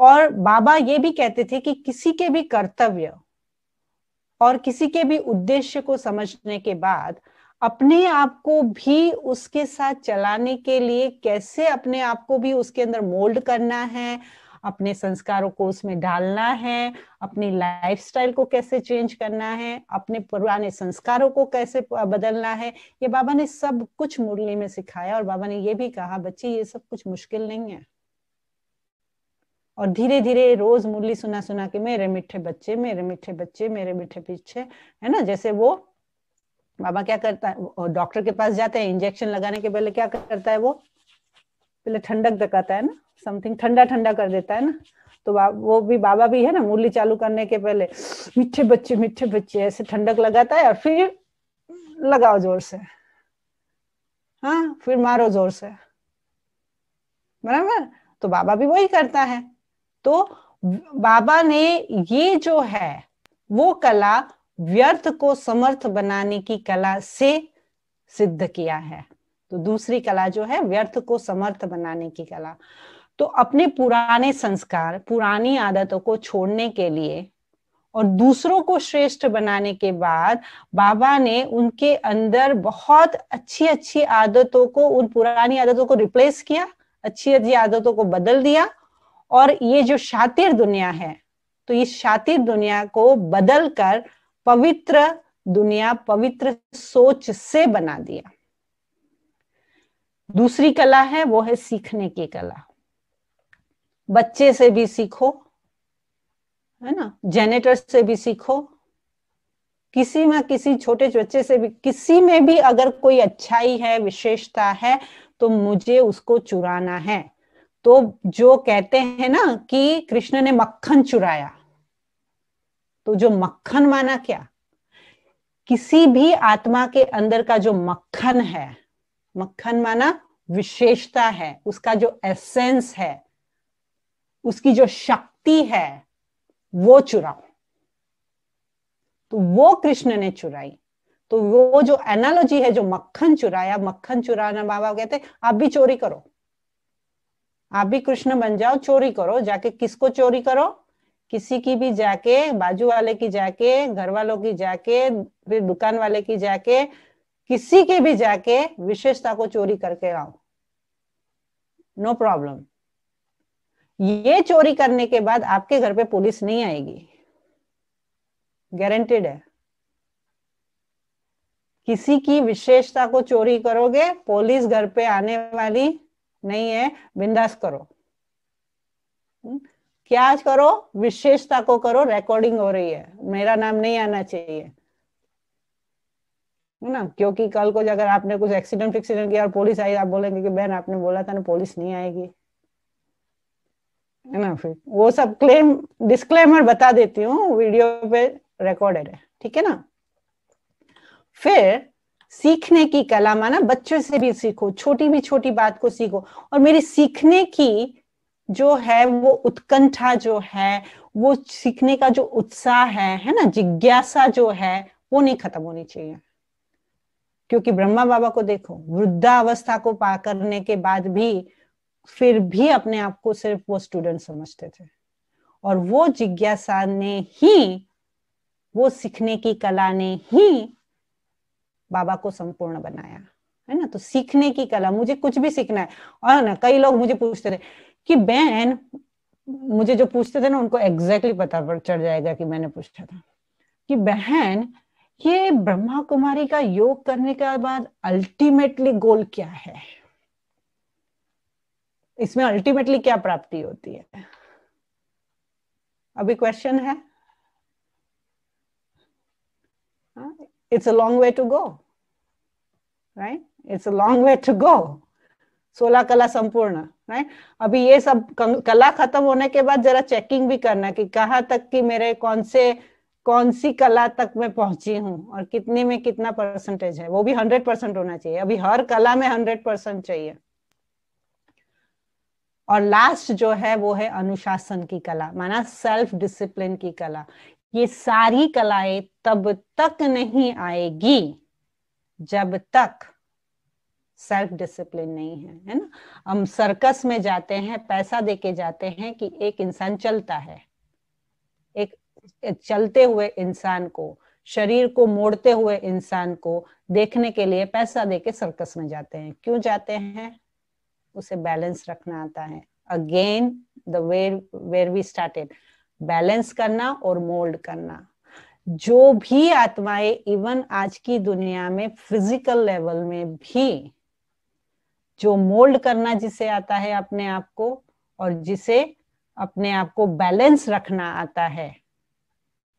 और बाबा ये भी कहते थे कि किसी के भी कर्तव्य और किसी के भी उद्देश्य को समझने के बाद अपने आप को भी उसके साथ चलाने के लिए कैसे अपने आप को भी उसके अंदर मोल्ड करना है अपने संस्कारों को उसमें डालना है अपनी लाइफस्टाइल को कैसे चेंज करना है अपने पुराने संस्कारों को कैसे बदलना है ये बाबा ने सब कुछ मुरली में सिखाया और बाबा ने ये भी कहा बच्चे ये सब कुछ मुश्किल नहीं है और धीरे धीरे रोज मुरली सुना सुना के मेरे मिठे बच्चे मेरे मिठे बच्चे मेरे मिठे पीछे है ना जैसे वो बाबा क्या करता है डॉक्टर के पास जाते हैं इंजेक्शन लगाने के पहले क्या करता है वो पहले ठंडक दकाता है ना समथिंग ठंडा ठंडा कर देता है ना तो वो भी बाबा भी है ना मुरली चालू करने के पहले मिठे बच्चे मिठे बच्चे ऐसे ठंडक लगाता है और फिर लगाओ जोर से हाँ फिर मारो जोर से बराबर तो बाबा भी वही करता है तो बाबा ने ये जो है वो कला व्यर्थ को समर्थ बनाने की कला से सिद्ध किया है तो दूसरी कला जो है व्यर्थ को समर्थ बनाने की कला तो अपने पुराने संस्कार पुरानी आदतों को छोड़ने के लिए और दूसरों को श्रेष्ठ बनाने के बाद बाबा ने उनके अंदर बहुत अच्छी अच्छी आदतों को उन पुरानी आदतों को रिप्लेस किया अच्छी अच्छी आदतों को बदल दिया और ये जो शातिर दुनिया है तो इस शातिर दुनिया को बदल कर पवित्र दुनिया पवित्र सोच से बना दिया दूसरी कला है वो है सीखने की कला बच्चे से भी सीखो है ना जेनेटर से भी सीखो किसी में किसी छोटे बच्चे से भी किसी में भी अगर कोई अच्छाई है विशेषता है तो मुझे उसको चुराना है तो जो कहते हैं ना कि कृष्ण ने मक्खन चुराया तो जो मक्खन माना क्या किसी भी आत्मा के अंदर का जो मक्खन है मक्खन माना विशेषता है उसका जो एसेंस है उसकी जो शक्ति है वो चुराओ तो वो कृष्ण ने चुराई तो वो जो एनालॉजी है जो मक्खन चुराया मक्खन चुराना बाबा कहते आप भी चोरी करो आप भी कृष्ण बन जाओ चोरी करो जाके किसको चोरी करो किसी की भी जाके बाजू वाले की जाके घर वालों की जाके फिर दुकान वाले की जाके किसी के भी जाके विशेषता को चोरी करके आओ नो प्रॉब्लम ये चोरी करने के बाद आपके घर पे पुलिस नहीं आएगी गारंटेड है किसी की विशेषता को चोरी करोगे पुलिस घर पे आने वाली नहीं है बिंदास करो हम्म। क्या करो विशेषता को करो रिकॉर्डिंग हो रही है मेरा नाम नहीं आना चाहिए है ना क्योंकि कल को अगर आपने कुछ एक्सीडेंट फिक्सीडेंट किया और पुलिस आई आप बोलेंगे कि बहन आपने बोला था ना पुलिस नहीं आएगी है ना फिर वो सब क्लेम डिस्क्लेमर बता देती हूँ वीडियो पे रिकॉर्डेड है ठीक है ना फिर सीखने की कला माना बच्चों से भी सीखो छोटी भी छोटी बात को सीखो और मेरी सीखने की जो है वो उत्कंठा जो है वो सीखने का जो उत्साह है है ना जिज्ञासा जो है वो नहीं खत्म होनी चाहिए क्योंकि ब्रह्मा बाबा को देखो वृद्धा अवस्था को पार करने के बाद भी फिर भी अपने आप को सिर्फ वो स्टूडेंट समझते थे और वो जिज्ञासा ने ही वो सीखने की कला ने ही बाबा को संपूर्ण बनाया है ना तो सीखने की कला मुझे कुछ भी सीखना है और ना कई लोग मुझे पूछते थे कि बहन मुझे जो पूछते थे ना उनको एग्जैक्टली exactly पता चढ़ जाएगा कि मैंने पूछा था कि बहन ये ब्रह्मा कुमारी का योग करने के बाद अल्टीमेटली गोल क्या है इसमें अल्टीमेटली क्या प्राप्ति होती है अभी क्वेश्चन है it's a long way to go right it's a long way to go सोलह कला संपूर्ण राइट अभी ये सब कला खत्म होने के बाद जरा चेकिंग भी करना कि कहा तक कि मेरे कौन से कौन सी कला तक मैं पहुंची हूँ और कितने में कितना परसेंटेज है वो भी हंड्रेड परसेंट होना चाहिए अभी हर कला में हंड्रेड परसेंट चाहिए और लास्ट जो है वो है अनुशासन की कला माना सेल्फ डिसिप्लिन की कला ये सारी कलाएं तब तक नहीं आएगी जब तक सेल्फ डिसिप्लिन नहीं है है ना हम सर्कस में जाते हैं पैसा देके जाते हैं कि एक इंसान चलता है चलते हुए इंसान को शरीर को मोड़ते हुए इंसान को देखने के लिए पैसा देके सर्कस में जाते हैं क्यों जाते हैं उसे बैलेंस रखना आता है again the where where we started balance करना और मोल्ड करना जो भी आत्माएं इवन आज की दुनिया में फिजिकल लेवल में भी जो मोल्ड करना जिसे आता है अपने आप को और जिसे अपने आप को बैलेंस रखना आता है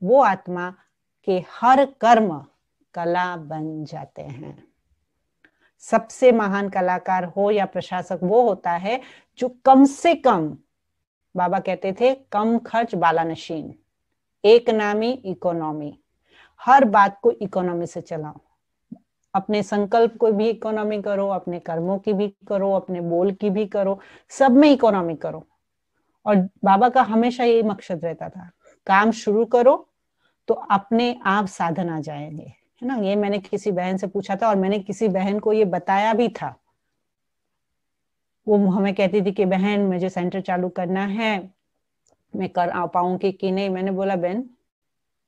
वो आत्मा के हर कर्म कला बन जाते हैं सबसे महान कलाकार हो या प्रशासक वो होता है जो कम से कम बाबा कहते थे कम खर्च बाला नशीन एक नामी इकोनॉमी हर बात को इकोनॉमी से चलाओ अपने संकल्प को भी इकोनॉमी करो अपने कर्मों की भी करो अपने बोल की भी करो सब में इकोनॉमी करो और बाबा का हमेशा यही मकसद रहता था काम शुरू करो तो अपने आप साधन आ जाएंगे है ना ये मैंने किसी बहन से पूछा था और मैंने किसी बहन को ये बताया भी था वो हमें कहती थी कि बहन मुझे सेंटर चालू करना है मैं कर आ पाऊंगी कि नहीं मैंने बोला बहन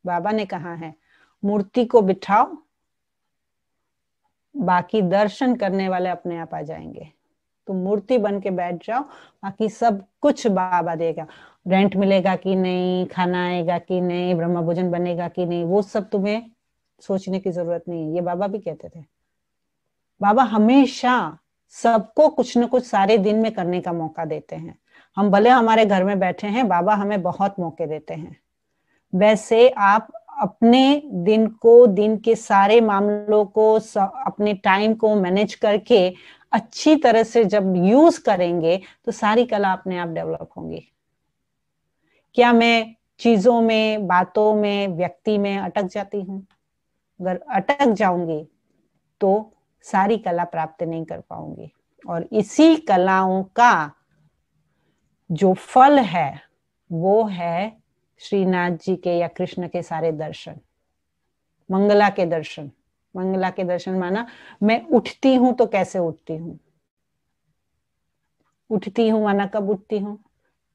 बाबा ने कहा है मूर्ति को बिठाओ बाकी दर्शन करने वाले अपने आप आ जाएंगे तो मूर्ति बन के बैठ जाओ बाकी सब कुछ बाबा देगा रेंट मिलेगा कि नहीं खाना आएगा कि नहीं ब्रह्म भोजन बनेगा कि नहीं वो सब तुम्हें सोचने की जरूरत नहीं है ये बाबा भी कहते थे बाबा हमेशा सबको कुछ न कुछ सारे दिन में करने का मौका देते हैं हम भले हमारे घर में बैठे हैं बाबा हमें बहुत मौके देते हैं वैसे आप अपने दिन को दिन के सारे मामलों को अपने टाइम को मैनेज करके अच्छी तरह से जब यूज करेंगे तो सारी कला अपने आप डेवलप होंगी क्या मैं चीजों में बातों में व्यक्ति में अटक जाती हूँ अगर अटक जाऊंगी तो सारी कला प्राप्त नहीं कर पाऊंगी और इसी कलाओं का जो फल है वो है श्रीनाथ जी के या कृष्ण के सारे दर्शन मंगला के दर्शन मंगला के दर्शन माना मैं उठती हूं तो कैसे उठती हूं उठती हूं माना कब उठती हूँ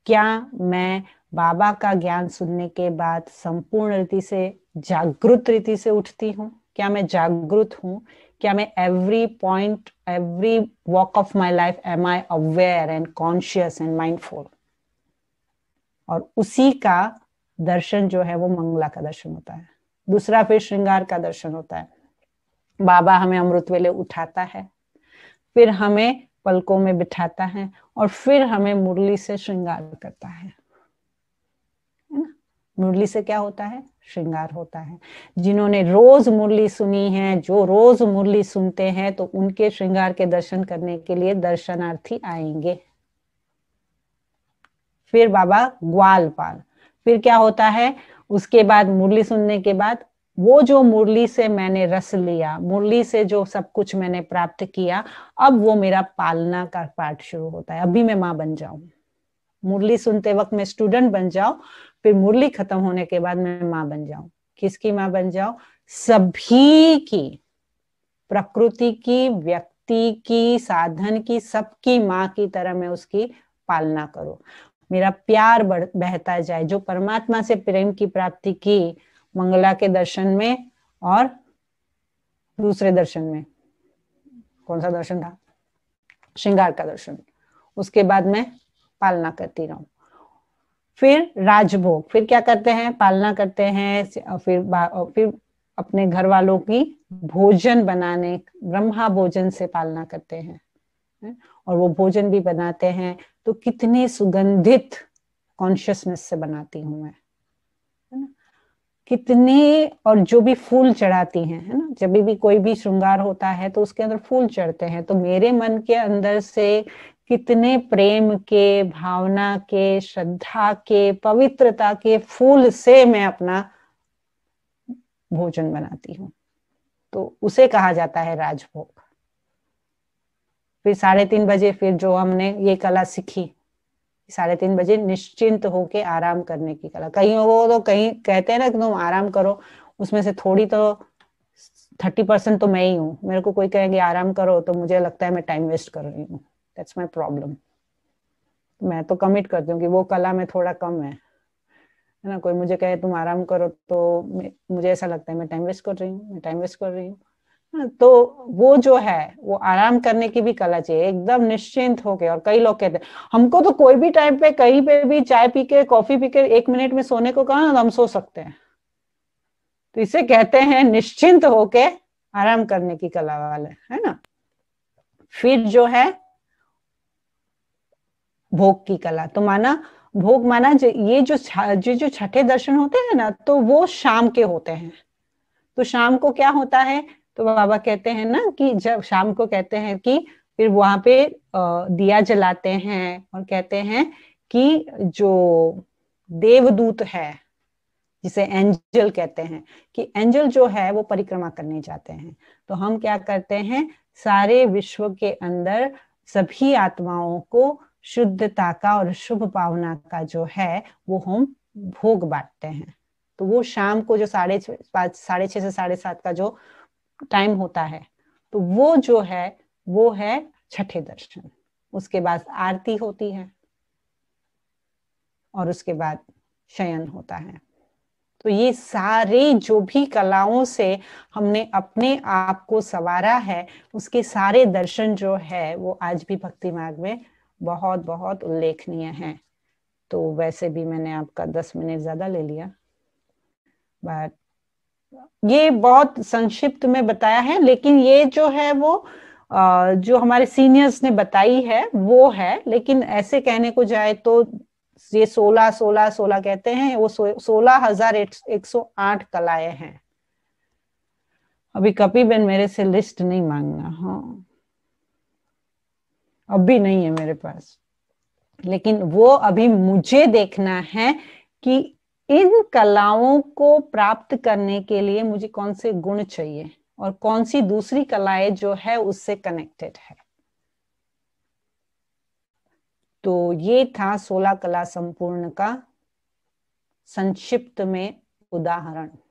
क्या मैं बाबा का ज्ञान सुनने के बाद संपूर्ण रीति से जागृत रीति से उठती हूँ क्या मैं जागृत हूँ क्या मैं every point every walk of my life am I aware and conscious and mindful और उसी का दर्शन जो है वो मंगला का दर्शन होता है दूसरा फिर श्रृंगार का दर्शन होता है बाबा हमें अमृत वेले उठाता है फिर हमें पलकों में बिठाता है और फिर हमें मुरली से श्रृंगार करता है मुरली से क्या होता है श्रृंगार होता है जिन्होंने रोज मुरली सुनी है जो रोज मुरली सुनते हैं तो उनके श्रृंगार के दर्शन करने के लिए दर्शनार्थी आएंगे फिर बाबा ग्वालपाल फिर क्या होता है उसके बाद मुरली सुनने के बाद वो जो मुरली से मैंने रस लिया मुरली से जो सब कुछ मैंने प्राप्त किया अब वो मेरा पालना का पाठ शुरू होता है अभी मैं मां बन जाऊं मुरली सुनते वक्त मैं स्टूडेंट बन जाऊं फिर मुरली खत्म होने के बाद मैं माँ बन जाऊं किसकी माँ बन जाऊं सभी की प्रकृति की व्यक्ति की साधन की सबकी माँ की तरह मैं उसकी पालना करूं मेरा प्यार बहता जाए जो परमात्मा से प्रेम की प्राप्ति की मंगला के दर्शन में और दूसरे दर्शन में कौन सा दर्शन था श्रृंगार का दर्शन उसके बाद मैं पालना करती रहूं फिर राजभोग फिर क्या करते हैं पालना करते हैं फिर फिर अपने घर वालों की भोजन बनाने ब्रह्मा भोजन से पालना करते हैं और वो भोजन भी बनाते हैं तो कितने सुगंधित कॉन्शियसनेस से बनाती हूँ मैं है ना कितने और जो भी फूल चढ़ाती हैं है ना जब भी कोई भी श्रृंगार होता है तो उसके अंदर फूल चढ़ते हैं तो मेरे मन के अंदर से कितने प्रेम के भावना के श्रद्धा के पवित्रता के फूल से मैं अपना भोजन बनाती हूँ तो उसे कहा जाता है राजभोग फिर साढ़े तीन बजे फिर जो हमने ये कला सीखी साढ़े तीन बजे निश्चिंत होके आराम करने की कला कहीं वो तो कहीं कहते हैं ना कि तुम आराम करो उसमें से थोड़ी तो थर्टी परसेंट तो मैं ही हूँ मेरे को कोई कहेंगे आराम करो तो मुझे लगता है मैं टाइम वेस्ट कर रही हूँ दैट्स माई प्रॉब्लम मैं तो कमिट करती हूँ कि वो कला में थोड़ा कम है है ना कोई मुझे कहे तुम आराम करो तो मुझे ऐसा लगता है मैं टाइम वेस्ट कर रही हूँ मैं टाइम वेस्ट कर रही हूँ तो वो जो है वो आराम करने की भी कला चाहिए एकदम निश्चिंत होके और कई लोग कहते हैं हमको तो कोई भी टाइम पे कहीं पे भी चाय पी के कॉफी पी के एक मिनट में सोने को कहा ना तो हम सो सकते हैं तो इसे कहते हैं निश्चिंत होके आराम करने की कला वाले है ना फिर जो है भोग की कला तो माना भोग माना ये जो ये जो छठे दर्शन होते हैं ना तो वो शाम के होते हैं तो शाम को क्या होता है तो बाबा कहते हैं ना कि जब शाम को कहते हैं कि फिर वहां पे दिया जलाते हैं और कहते हैं कि जो देवदूत है जिसे एंजल कहते हैं कि एंजल जो है वो परिक्रमा करने जाते हैं तो हम क्या करते हैं सारे विश्व के अंदर सभी आत्माओं को शुद्धता का और शुभ भावना का जो है वो हम भोग बांटते हैं तो वो शाम को जो साढ़े पाँच साढ़े छह से साढ़े सात का जो टाइम होता है तो वो जो है वो है छठे दर्शन उसके बाद आरती होती है और उसके बाद शयन होता है तो ये सारे जो भी कलाओं से हमने अपने आप को सवारा है उसके सारे दर्शन जो है वो आज भी भक्ति मार्ग में बहुत बहुत उल्लेखनीय है तो वैसे भी मैंने आपका दस मिनट ज्यादा ले लिया बट ये बहुत संक्षिप्त में बताया है लेकिन ये जो है वो जो हमारे सीनियर्स ने बताई है वो है लेकिन ऐसे कहने को जाए तो ये सोलह सोलह सोलह कहते हैं वो सोलह हजार एक सौ आठ कलाएं हैं अभी कपी बेन मेरे से लिस्ट नहीं मांगना हाँ अभी नहीं है मेरे पास लेकिन वो अभी मुझे देखना है कि इन कलाओं को प्राप्त करने के लिए मुझे कौन से गुण चाहिए और कौन सी दूसरी कलाएं जो है उससे कनेक्टेड है तो ये था सोलह कला संपूर्ण का संक्षिप्त में उदाहरण